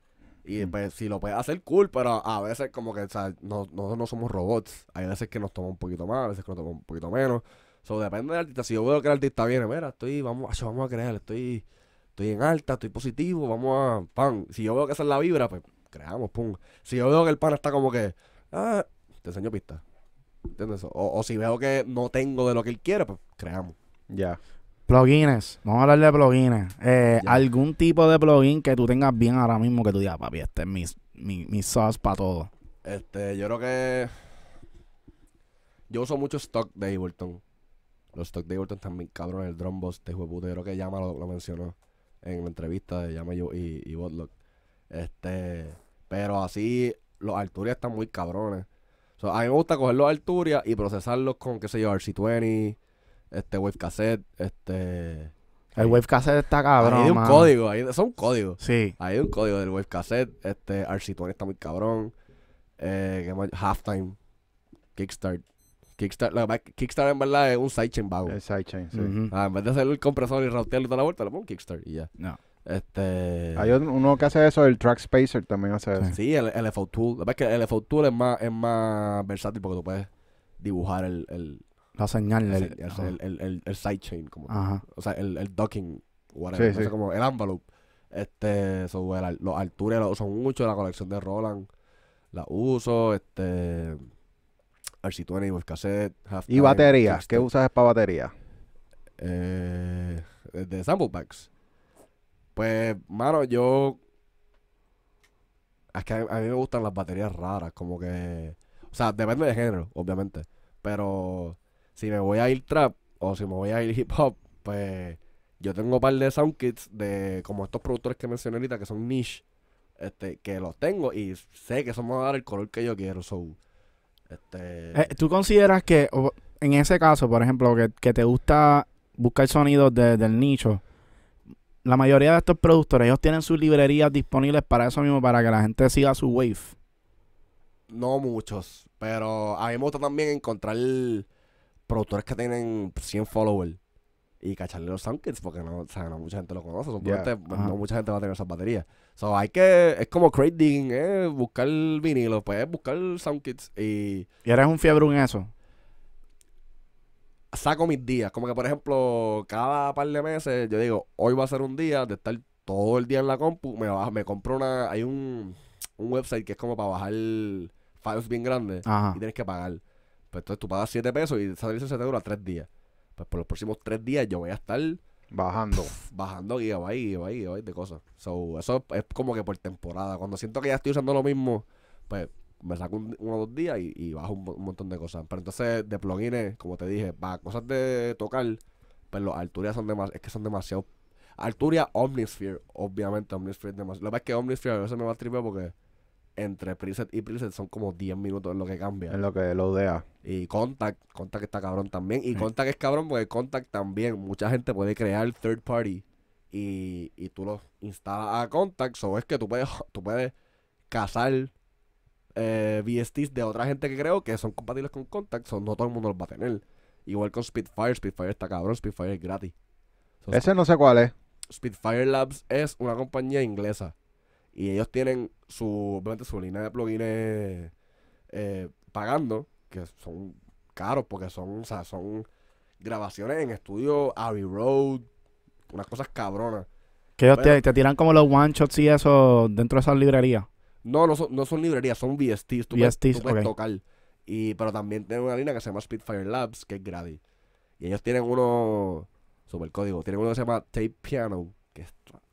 Y mm. si pues, lo puedes hacer, cool, pero a veces como que, no, nosotros no somos robots. Hay veces que nos toma un poquito más, a veces que nos toma un poquito menos. So, depende del artista. Si yo veo que el artista viene, mira, estoy, vamos, vamos a crear, estoy, estoy en alta, estoy positivo, vamos a, pan. Si yo veo que esa es la vibra, pues, creamos, pum. Si yo veo que el pan está como que, ah, te enseño pista. ¿Entiendes? O, o si veo que no tengo de lo que él quiere, pues, creamos. Ya. Plugins, vamos a hablar de plugins. Eh, ¿Algún tipo de plugin que tú tengas bien ahora mismo que tú digas, papi, este es mi, mi, sauce para todo? Este, yo creo que. Yo uso mucho stock de Ableton. Los stock de Ableton están muy cabrones El drum boss de este puta. Yo creo que llama lo, mencionó en la entrevista de Llama y, y Botlock. Este. Pero así, los Arturia están muy cabrones. a mí me gusta coger los Arturia y procesarlos con, qué sé yo, RC20 este wave cassette, este... El wave cassette está cabrón. hay hay un código, ahí, son códigos. Sí. hay un código del wave cassette, este RC20 está muy cabrón. Eh, Halftime, Kickstart. Kickstart, la, Kickstart en verdad es un sidechain bajo Es sidechain, sí. Ah, en vez de hacer el compresor y rautearlo toda la vuelta, le pongo un Kickstart y ya. No. Este... Hay uno que hace eso, el Track Spacer también hace eso. Sí, el, el FO Tool. La es que el FO Tool es más, es más versátil porque tú puedes dibujar el, el la señal, el, el, sidechain, como. O sea, el, el docking, whatever. como el envelope. Este, so, los Arturia los uso mucho, la colección de Roland la uso, este. RC20, cassette, half ¿Y baterías? ¿Qué usas para batería? Eh, eh, de sample packs. Pues, mano, yo. Es que a, a mí me gustan las baterías raras, como que. O sea, depende del género, obviamente. Pero si me voy a ir trap o si me voy a ir hip hop, pues yo tengo un par de soundkits de como estos productores que mencioné ahorita que son niche, este, que los tengo y sé que eso me va a dar el color que yo quiero. So, este, eh, ¿Tú consideras que en ese caso, por ejemplo, que, te gusta buscar sonidos del nicho? La mayoría de estos productores, ellos tienen sus librerías disponibles para eso mismo, para que la gente siga su wave. No muchos, pero a mí me gusta también encontrar... El, productores que tienen 100 followers y cacharle los soundkits porque no, o no mucha gente lo conoce. no mucha gente va a tener esas baterías. So, hay que, es como crate digging, ¿eh? buscar vinilo, pues buscar soundkits y... ¿Y eres un fiebre en eso? Saco mis días, como que por ejemplo, cada par de meses yo digo, hoy va a ser un día de estar todo el día en la compu, me, me compro una, hay un, un website que es como para bajar files bien grandes y tienes que pagar. Pues entonces tú pagas 7 pesos y esa se te dura 3 días. Pues por los próximos 3 días yo voy a estar bajando. bajando guía, y bajando y va guía, de cosas. So, eso es como que por temporada. Cuando siento que ya estoy usando lo mismo, pues me saco uno o dos días y, y bajo un, montón de cosas. Pero entonces de plugins, como te dije, va cosas de tocar, pues los Arturia son demasiado, es que son demasiado. Arturia Omnisphere, obviamente Omnisphere es demasiado. Lo que pasa es que Omnisphere a veces me va a tripear porque entre preset y preset son como 10 minutos en lo que cambia. En lo que lo Y contact, contact está cabrón también. Y contact es cabrón porque contact también. Mucha gente puede crear third party y, tú lo instalas a contact. O es que tú puedes, tú puedes casar eh, VSTs de otra gente que creo que son compatibles con contact. no todo el mundo los va a tener. Igual con Spitfire, Spitfire está cabrón, Spitfire es gratis. Ese no sé cuál es. Spitfire Labs es una compañía inglesa. Y ellos tienen su, su línea de plugins eh, pagando, que son caros porque son, son grabaciones en estudio Abbey Road, unas cosas cabronas. Que ellos te, tiran como los one shots y eso dentro de esas librerías. No, no son, no son librerías, son VSTs. Tú, VSTs, Y, pero también tienen una línea que se llama Spitfire Labs, que es gratis. Y ellos tienen uno, super código, tienen uno que se llama Tape Piano,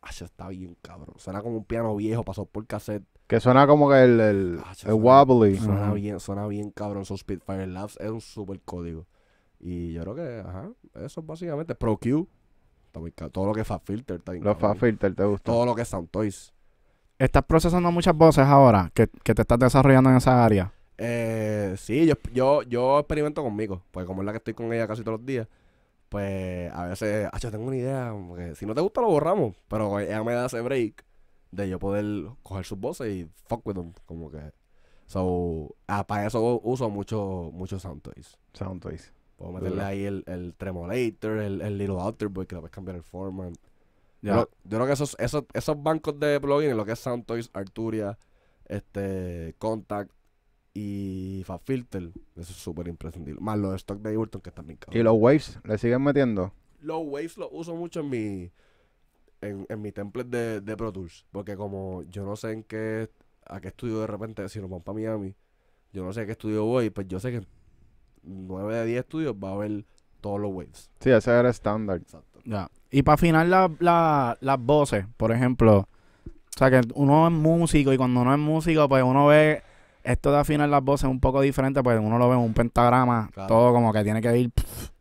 que está bien cabrón. Suena como un piano viejo, pasó por cassette. Que suena como que el, el, wobbly. Suena bien, suena bien cabrón. son Spitfire Labs es un super código. Y yo creo que, ajá, eso es básicamente. ProQ, todo lo que es Fat Filter está Los te gusta. Todo lo que es Sound Toys. ¿Estás procesando muchas voces ahora que, te estás desarrollando en esa área? Eh, sí, yo, yo, yo experimento conmigo, pues como es la que estoy con ella casi todos los días pues a veces, ah, yo tengo una idea, si no te gusta lo borramos, pero ella me da ese break de yo poder coger sus voces y fuck with them, como que. So, ah, para eso uso mucho, mucho Soundtoys. Soundtoys. Puedo meterle ahí el, el Tremolator, el, el Little Outer Boy, que lo puedes cambiar el format. Yo, creo que esos, esos, esos bancos de plugins, lo que es Soundtoys, Arturia, este, Contact, y Fast Filter. Eso es súper imprescindible. Más los Stock de Ableton que están bien ¿Y los waves? ¿Le siguen metiendo? Los waves los uso mucho en mi. En, mi template de, de, Pro Tools. Porque como yo no sé en qué. A qué estudio de repente, si nos vamos para Miami, yo no sé a qué estudio voy, pues yo sé que 9 de 10 estudios va a haber todos los waves. Sí, ese era estándar. Exacto. Y para afinar las voces, por ejemplo, o sea, que uno es músico y cuando no es músico, pues uno ve esto de afinar las voces es un poco diferente, pues uno lo ve en un pentagrama, todo como que tiene que ir.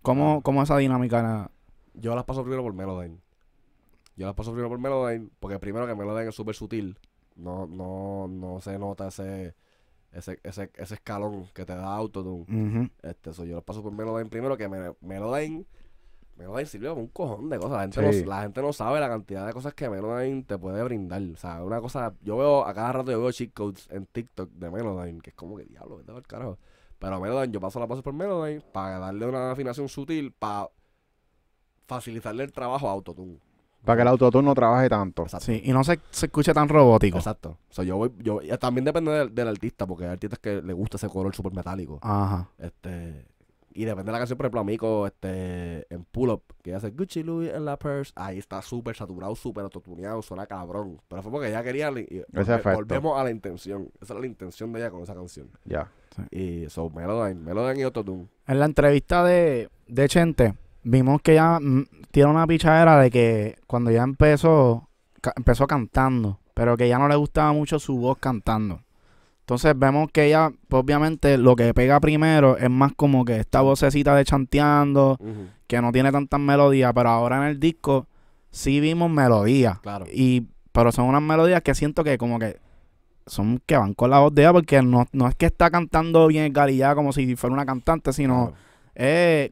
¿cómo, esa dinámica? Yo las paso primero por Melodyne. Yo las paso primero por Melodyne, porque primero que Melodyne es súper sutil. No, no, no se nota ese, ese, ese, escalón que te da Autotune. este, yo las paso por Melodyne primero, que me, Melodyne Melodyne sirve para un cojón de cosas. La gente, no, sabe la cantidad de cosas que Melodyne te puede brindar. O sea, una cosa. Yo veo, a cada rato yo veo cheat codes en TikTok de Melodyne, que es como que diablo, ¿verdad? El carajo. Pero Melodyne, yo paso la paso por Melodyne para darle una afinación sutil, para facilitarle el trabajo a Autotune. Para que el autotune no trabaje tanto. Sí, y no se, escuche tan robótico. Exacto. O sea, yo voy, yo, también depende del, artista, porque hay artistas que le gusta ese color súper metálico. Ajá. Este, y depende de la canción, por ejemplo, mico este, en Pull Up, que hace Gucci Louis en la purse, ahí está súper saturado, súper autotuneado, suena cabrón. Pero fue porque ella quería, volvemos a la intención. Esa era la intención de ella con esa canción. Ya. Y eso, Melodyne, Melodyne y Autotune. En la entrevista de, de Chente, vimos que ella mm, tiene una pichadera de que cuando ya empezó, empezó cantando, pero que ya no le gustaba mucho su voz cantando. Entonces vemos que ella, pues, obviamente, lo que pega primero es más como que esta vocecita de chanteando, que no tiene tantas melodías, pero ahora en el disco sí vimos melodías. Claro. Y, pero son unas melodías que siento que como que son que van con la voz de ella, porque no, no es que está cantando bien garillada como si fuera una cantante, sino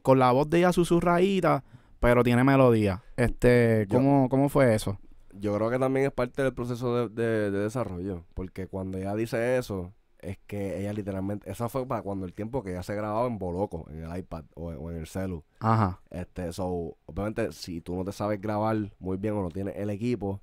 con la voz de ella susurradita, pero tiene melodía. Este, ¿cómo, ¿Cómo fue eso? yo creo que también es parte del proceso de, de, desarrollo, porque cuando ella dice eso, es que ella literalmente, esa fue para cuando el tiempo que ya se grababa en Boloco, en el iPad o, en el celu. Ajá. Este, so, obviamente, si tú no te sabes grabar muy bien o no tienes el equipo,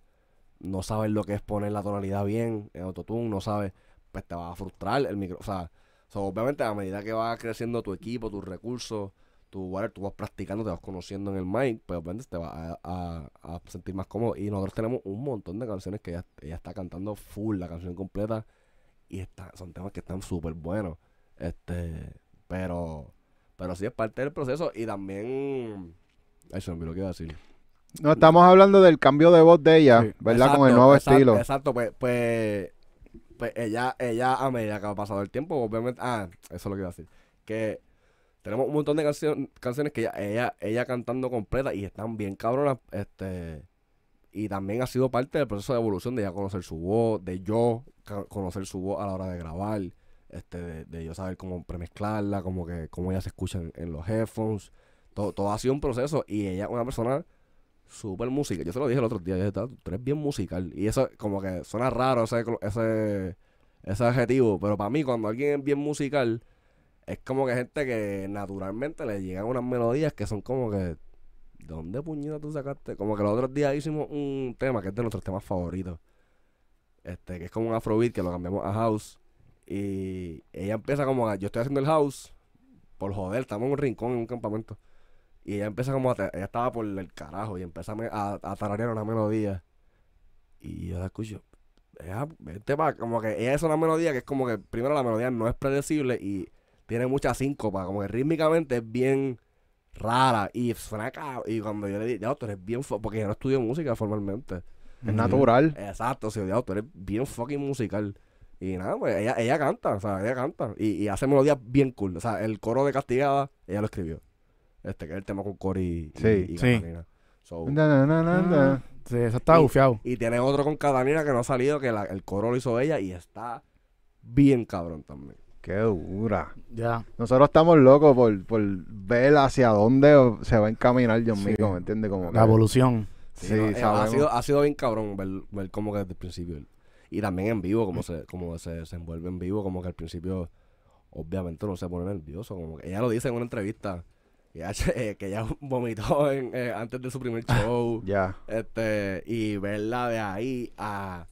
no sabes lo que es poner la tonalidad bien en autotune, no sabes, pues te va a frustrar el micro, o sea, obviamente a medida que va creciendo tu equipo, tus recursos, tú, vas practicando, te vas conociendo en el mic, pues obviamente te vas a, sentir más cómodo. Y nosotros tenemos un montón de canciones que ella, está cantando full, la canción completa. Y son temas que están súper buenos. Este, pero, pero sí es parte del proceso. Y también, eso es lo que iba a decir. No, estamos hablando del cambio de voz de ella, ¿verdad? Con el nuevo estilo. Exacto, pues, pues, pues, ella, ella a medida que ha pasado el tiempo, obviamente, ah, eso es lo que iba a decir. Que tenemos un montón de canciones, canciones que ella, ella, ella cantando completa y están bien cabronas. Este, y también ha sido parte del proceso de evolución de ella conocer su voz, de yo conocer su voz a la hora de grabar, este, de, de yo saber cómo premezclarla, como que cómo ella se escucha en, los headphones. Todo, todo, ha sido un proceso y ella es una persona súper musical. Yo se lo dije el otro día, yo tú eres bien musical. Y eso como que suena raro ese, ese, ese adjetivo, pero para mí cuando alguien es bien musical es como que gente que naturalmente le llegan unas melodías que son como que. dónde puñeta tú sacaste? Como que los otros días hicimos un tema que es de nuestros temas favoritos. Este, que es como un afrobeat que lo cambiamos a house. Y ella empieza como yo estoy haciendo el house, por joder, estamos en un rincón, en un campamento. Y ella empieza como a, ella estaba por el carajo y empieza a, tararear una melodía. Y yo la escucho, ella, este va, como que ella es una melodía que es como que primero la melodía no es predecible y tiene mucha síncopa, como que rítmicamente es bien rara. Y fraca y cuando yo le dije, ya, tú eres bien, porque yo no estudio música formalmente. Es natural. Exacto, sí, ya, tú eres bien fucking musical. Y nada, pues, ella, ella canta, o sea, ella canta. Y, y hace melodías bien cool. O sea, el coro de Castigada, ella lo escribió. Este, que es el tema con Cory y, sí, sí. So, ah, sí, eso está Y tiene otro con Catanina que no ha salido, que el coro lo hizo ella y está bien cabrón también. Qué dura. Ya. Nosotros estamos locos por, por ver hacia dónde se va a encaminar John Mico, ¿me entiendes? la evolución. Sí, eh, ha, sido, ha sido bien cabrón ver, ver como que desde el principio. Y también en vivo, como se, se, se envuelve en vivo, como que al principio, obviamente no se pone nervioso. Como que ella lo dice en una entrevista. que ella eh, vomitó eh, antes de su primer show. ya. Este, y verla de ahí a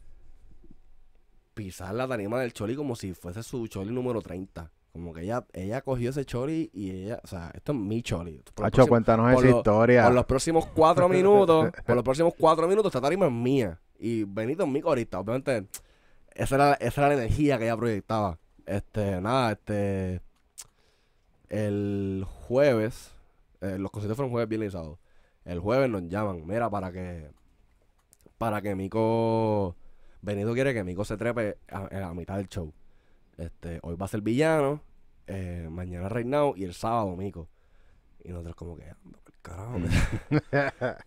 pisar la tarima del Choli como si fuese su Choli número 30. Como que ella, ella cogió ese choli y ella, o sea, esto es mi choli. Acho cuéntanos esa historia. Por los próximos cuatro minutos, por los próximos cuatro minutos, esta tarima es mía. Y venido en mi corista. Obviamente, esa era, la energía que ella proyectaba. Este, nada, este. El jueves, eh, los conciertos fueron jueves, bien y El jueves nos llaman, mira, para que. Para que Mico Benito quiere que Mico se trepe a, la mitad del show. Este, hoy va a ser villano, eh, mañana Reinao y el sábado Mico. Y nosotros como que, carajo.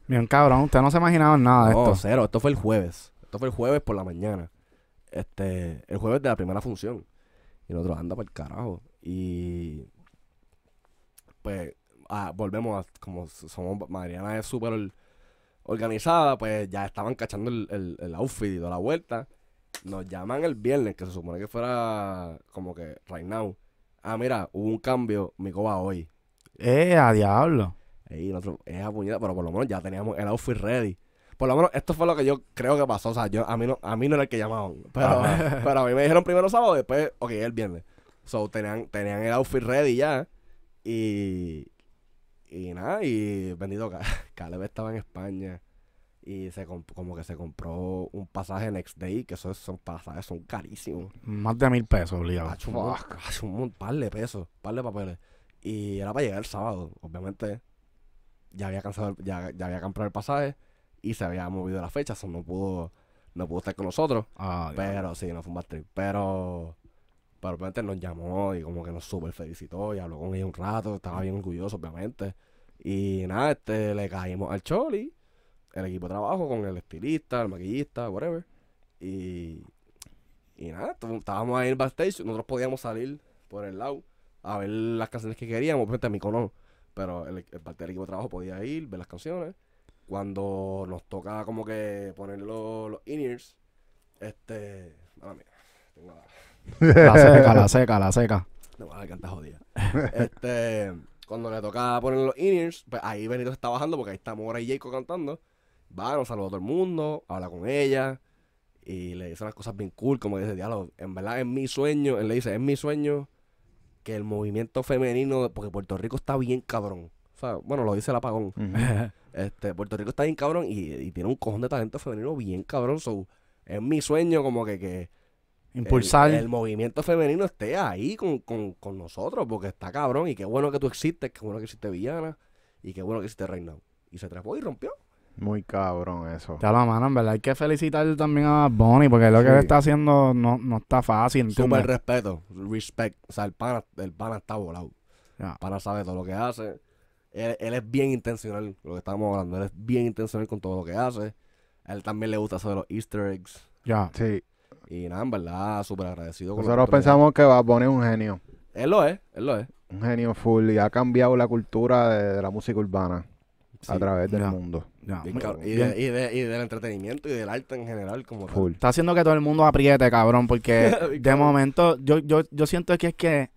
Miren, mm. cabrón, ustedes no se imaginaban nada de no, esto. cero. Esto fue el jueves. Esto fue el jueves por la mañana. Este, el jueves de la primera función. Y nosotros anda para el carajo. Y pues ah, volvemos a como somos Mariana es súper organizada, pues ya estaban cachando el, outfit y toda la vuelta. Nos llaman el viernes, que se supone que fuera como que right now. Ah, mira, hubo un cambio, mi coba hoy. Eh, a diablo. Y nosotros, es puñeta, pero por lo menos ya teníamos el outfit ready. Por lo menos esto fue lo que yo creo que pasó. O sea, yo, a, mí no, a mí no era el que llamaban. Pero, pero a mí me dijeron primero sábado, después, ok, el viernes. So, tenían, tenían el outfit ready ya. Y, y nada, y bendito Caleb estaba en España y se como que se compró un pasaje next day, que esos son pasajes, son carísimos. Más de mil pesos, obligado. Hace un, par de pesos, par de papeles. Y era para llegar el sábado, obviamente. Ya había cansado, ya, ya había comprado el pasaje y se había movido la fecha, eso no pudo, no pudo estar con nosotros. Ah, pero sí, no fue un bad trip. Pero pero obviamente nos llamó y como que nos súper felicitó y habló con ella un rato, estaba bien orgulloso, obviamente. Y nada, este, le caímos al Choli, el equipo de trabajo con el estilista, el maquillista, whatever. Y, y nada, estábamos ahí en el backstage, nosotros podíamos salir por el lado a ver las canciones que queríamos, obviamente mi cono. pero el, parte del equipo de trabajo podía ir, ver las canciones. Cuando nos toca como que poner los, in-ears, este, mala tengo la... La seca, la seca, la seca. No, la canta jodida. Este, cuando le tocaba poner los inners, pues ahí Benito se está bajando porque ahí está Mora y Jacob cantando. Va, nos saluda todo el mundo, habla con ella y le dice unas cosas bien cool, como dice, diálogo, en verdad es mi sueño, él le dice, es mi sueño que el movimiento femenino, porque Puerto Rico está bien cabrón. O sea, bueno, lo dice el apagón. este, Puerto Rico está bien cabrón y, tiene un cojón de talento femenino bien cabrón. So, es mi sueño como que, que impulsar. El, movimiento femenino esté ahí con, nosotros, porque está cabrón. Y qué bueno que tú existes, qué bueno que existe Villana, y qué bueno que existe reina Y se trepó y rompió. Muy cabrón eso. Ya la mano, en verdad hay que felicitar también a Bonnie porque lo que está haciendo no, está fácil. Súper respeto, respect. O sea, el pana, el pana está volado. El pana sabe todo lo que hace. Él, es bien intencional, lo que estamos hablando. Él es bien intencional con todo lo que hace. él también le gusta hacer los easter eggs. Ya. Sí. Y nada, en verdad, súper agradecido. Nosotros pensamos que va a es un genio. Él lo es, él lo es. Un genio full y ha cambiado la cultura de, la música urbana a través del mundo. y, del entretenimiento y del arte en general como full. Está haciendo que todo el mundo apriete, cabrón, porque de momento yo, siento que es que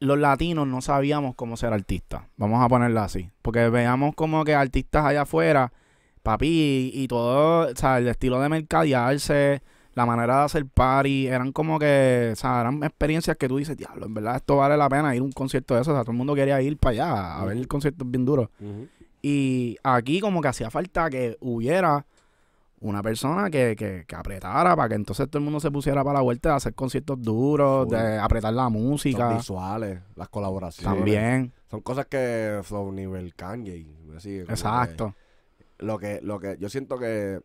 los latinos no sabíamos cómo ser artistas. Vamos a ponerlo así. Porque veamos como que artistas allá afuera, papi, y, todo, o sea, el estilo de mercadearse la manera de hacer party, eran como que, o sea, eran experiencias que tú dices, diablo, en verdad esto vale la pena ir a un concierto de eso, o sea, todo el mundo quería ir para allá a ver el concierto bien duro. Y aquí como que hacía falta que hubiera una persona que, que, apretara para que entonces todo el mundo se pusiera para la vuelta de hacer conciertos duros, de apretar la música. visuales, las colaboraciones. También. Son cosas que Flow Nivel Kanye. Exacto. lo que, lo que yo siento que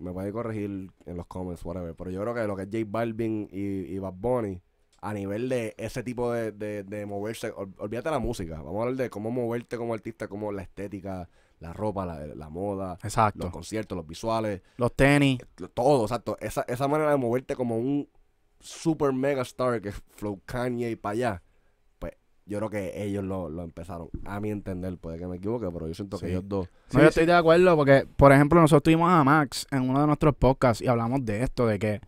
me puede corregir en los comments, whatever. Pero yo creo que lo que es J Balvin y, y Bad Bunny, a nivel de ese tipo de, moverse, olvídate la música. Vamos a hablar de cómo moverte como artista, como la estética, la ropa, la, moda, exacto. los conciertos, los visuales, los tenis, eh, todo, exacto. Esa, esa manera de moverte como un super mega star que es Flow y para allá yo creo que ellos lo, lo, empezaron. A mi entender, puede que me equivoque, pero yo siento que ellos dos. No, yo estoy de acuerdo, porque, por ejemplo, nosotros tuvimos a Max en uno de nuestros podcasts y hablamos de esto, de que,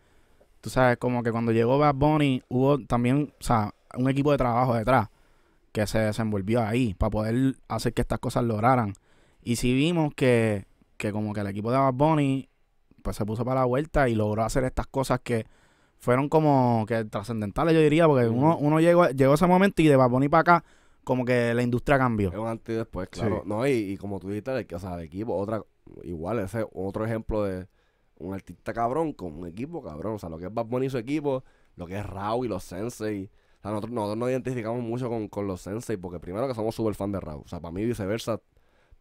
tú sabes, como que cuando llegó Bad Bunny, hubo también, o sea, un equipo de trabajo detrás que se desenvolvió ahí para poder hacer que estas cosas lograran. Y si vimos que, que como que el equipo de Bad Bunny pues se puso para la vuelta y logró hacer estas cosas que fueron como que trascendentales, yo diría, porque uno, llegó, a ese momento y de Bunny para acá, como que la industria cambió. antes y después, claro. No, y, como tú dijiste, el, sea, el equipo, otra, igual, ese es otro ejemplo de un artista cabrón con un equipo cabrón. O sea, lo que es Bad Bunny y su equipo, lo que es Rao y los Sensei. O sea, nosotros, nosotros nos identificamos mucho con, con los Sensei porque primero que somos súper fan de Raw. O sea, para mí viceversa,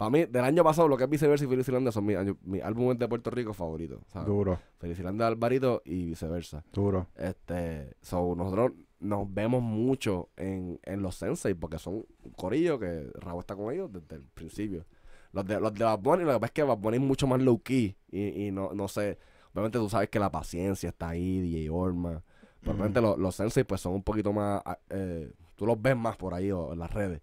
para mí, del año pasado, lo que es viceversa y Felicilandia son mis, álbumes de Puerto Rico favoritos. Duro. Felicilandia de Alvarito y viceversa. Duro. Este, so, nosotros nos vemos mucho en, en los Sensei porque son corillos, que Rabo está con ellos desde el principio. Los de, los de Bad Bunny, lo que pasa es que Bad Bunny es mucho más low y, y no, no sé. Obviamente tú sabes que la paciencia está ahí, DJ Orma. los, los Sensei pues son un poquito más... Ah, eh, tú los ves más por ahí o en las redes.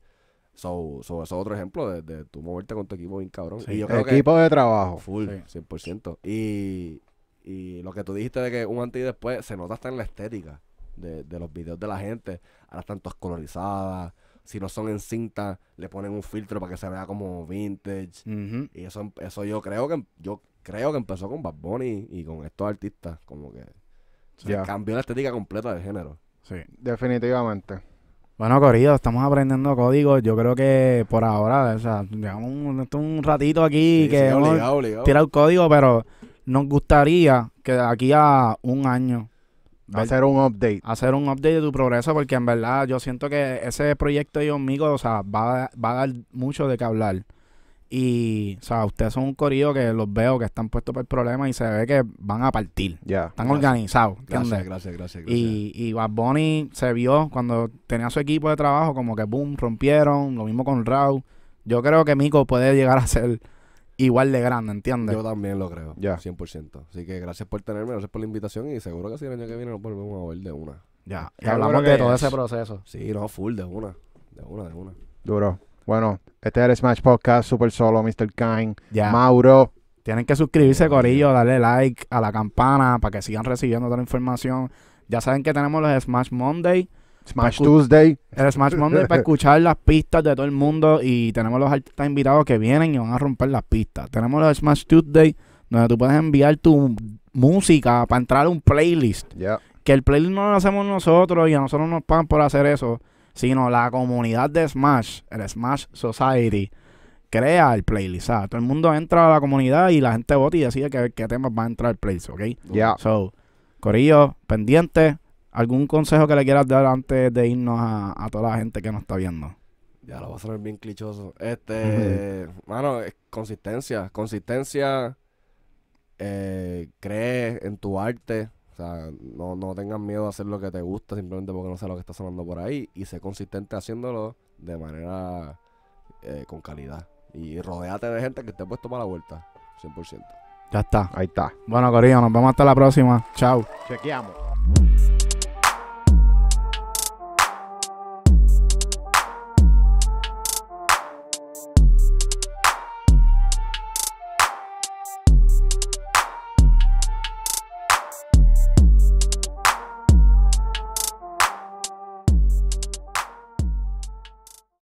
So, eso es otro ejemplo de, de tú moverte con tu equipo bien cabrón. equipo de trabajo. Full, 100%. Y, y lo que tú dijiste de que un antes y después se nota hasta en la estética de, los videos de la gente. Ahora están todas colorizadas. Si no son en cinta, le ponen un filtro para que se vea como vintage. Y eso, eso yo creo que yo creo que empezó con Bad Bunny y con estos artistas. Como que cambió la estética completa del género. Sí. Definitivamente. Bueno, Corrido, estamos aprendiendo código. Yo creo que por ahora, o sea, llevamos un, ratito aquí que sí, el código, pero nos gustaría que aquí a un año. hacer un update. Hacer un update de tu progreso, porque en verdad yo siento que ese proyecto y mío, o sea, va, va a dar mucho de qué hablar. Y, o sea, ustedes son un corillo que los veo que están puestos para el problema y se ve que van a partir. ya están organizados. Gracias, gracias, gracias, Y, y Bad Bunny se vio cuando tenía su equipo de trabajo, como que boom, rompieron. Lo mismo con Rau. Yo creo que Mico puede llegar a ser igual de grande, ¿entiendes? Yo también lo creo, ya. 100%. Así que gracias por tenerme, gracias por la invitación y seguro que si el año que viene nos volvemos a ver de una. Ya, hablamos de todo ese proceso. Sí, no, full, de una. De una, de una. Duro. Bueno, este es el Smash Podcast, Super Solo, Mr. King, Mauro. Tienen que suscribirse, Corillo, darle like a la campana para que sigan recibiendo toda la información. Ya saben que tenemos los Smash Monday. Smash Tuesday. El Smash Monday para escuchar las pistas de todo el mundo y tenemos los artistas invitados que vienen y van a romper las pistas. Tenemos los Smash Tuesday donde tú puedes enviar tu música para entrar a un playlist. Que el playlist no lo hacemos nosotros y a nosotros nos pagan por hacer eso sino la comunidad de Smash, el Smash Society, crea el playlist. ¿sabes? Todo el mundo entra a la comunidad y la gente vota y decide qué, temas va a entrar el playlist, ¿ok? So, Corillo, pendiente. ¿Algún consejo que le quieras dar antes de irnos a, toda la gente que nos está viendo? Ya lo va a ver bien clichoso. Este, hermano, es consistencia. Consistencia. Eh, cree en tu arte. O sea, no, no tengas miedo a hacer lo que te gusta simplemente porque no sé lo que está sonando por ahí y sé consistente haciéndolo de manera eh, con calidad. Y rodeate de gente que esté puesto para la vuelta, 100%. Ya está. Ahí está. Bueno, Corillo, nos vemos hasta la próxima. Chao. Chequeamos.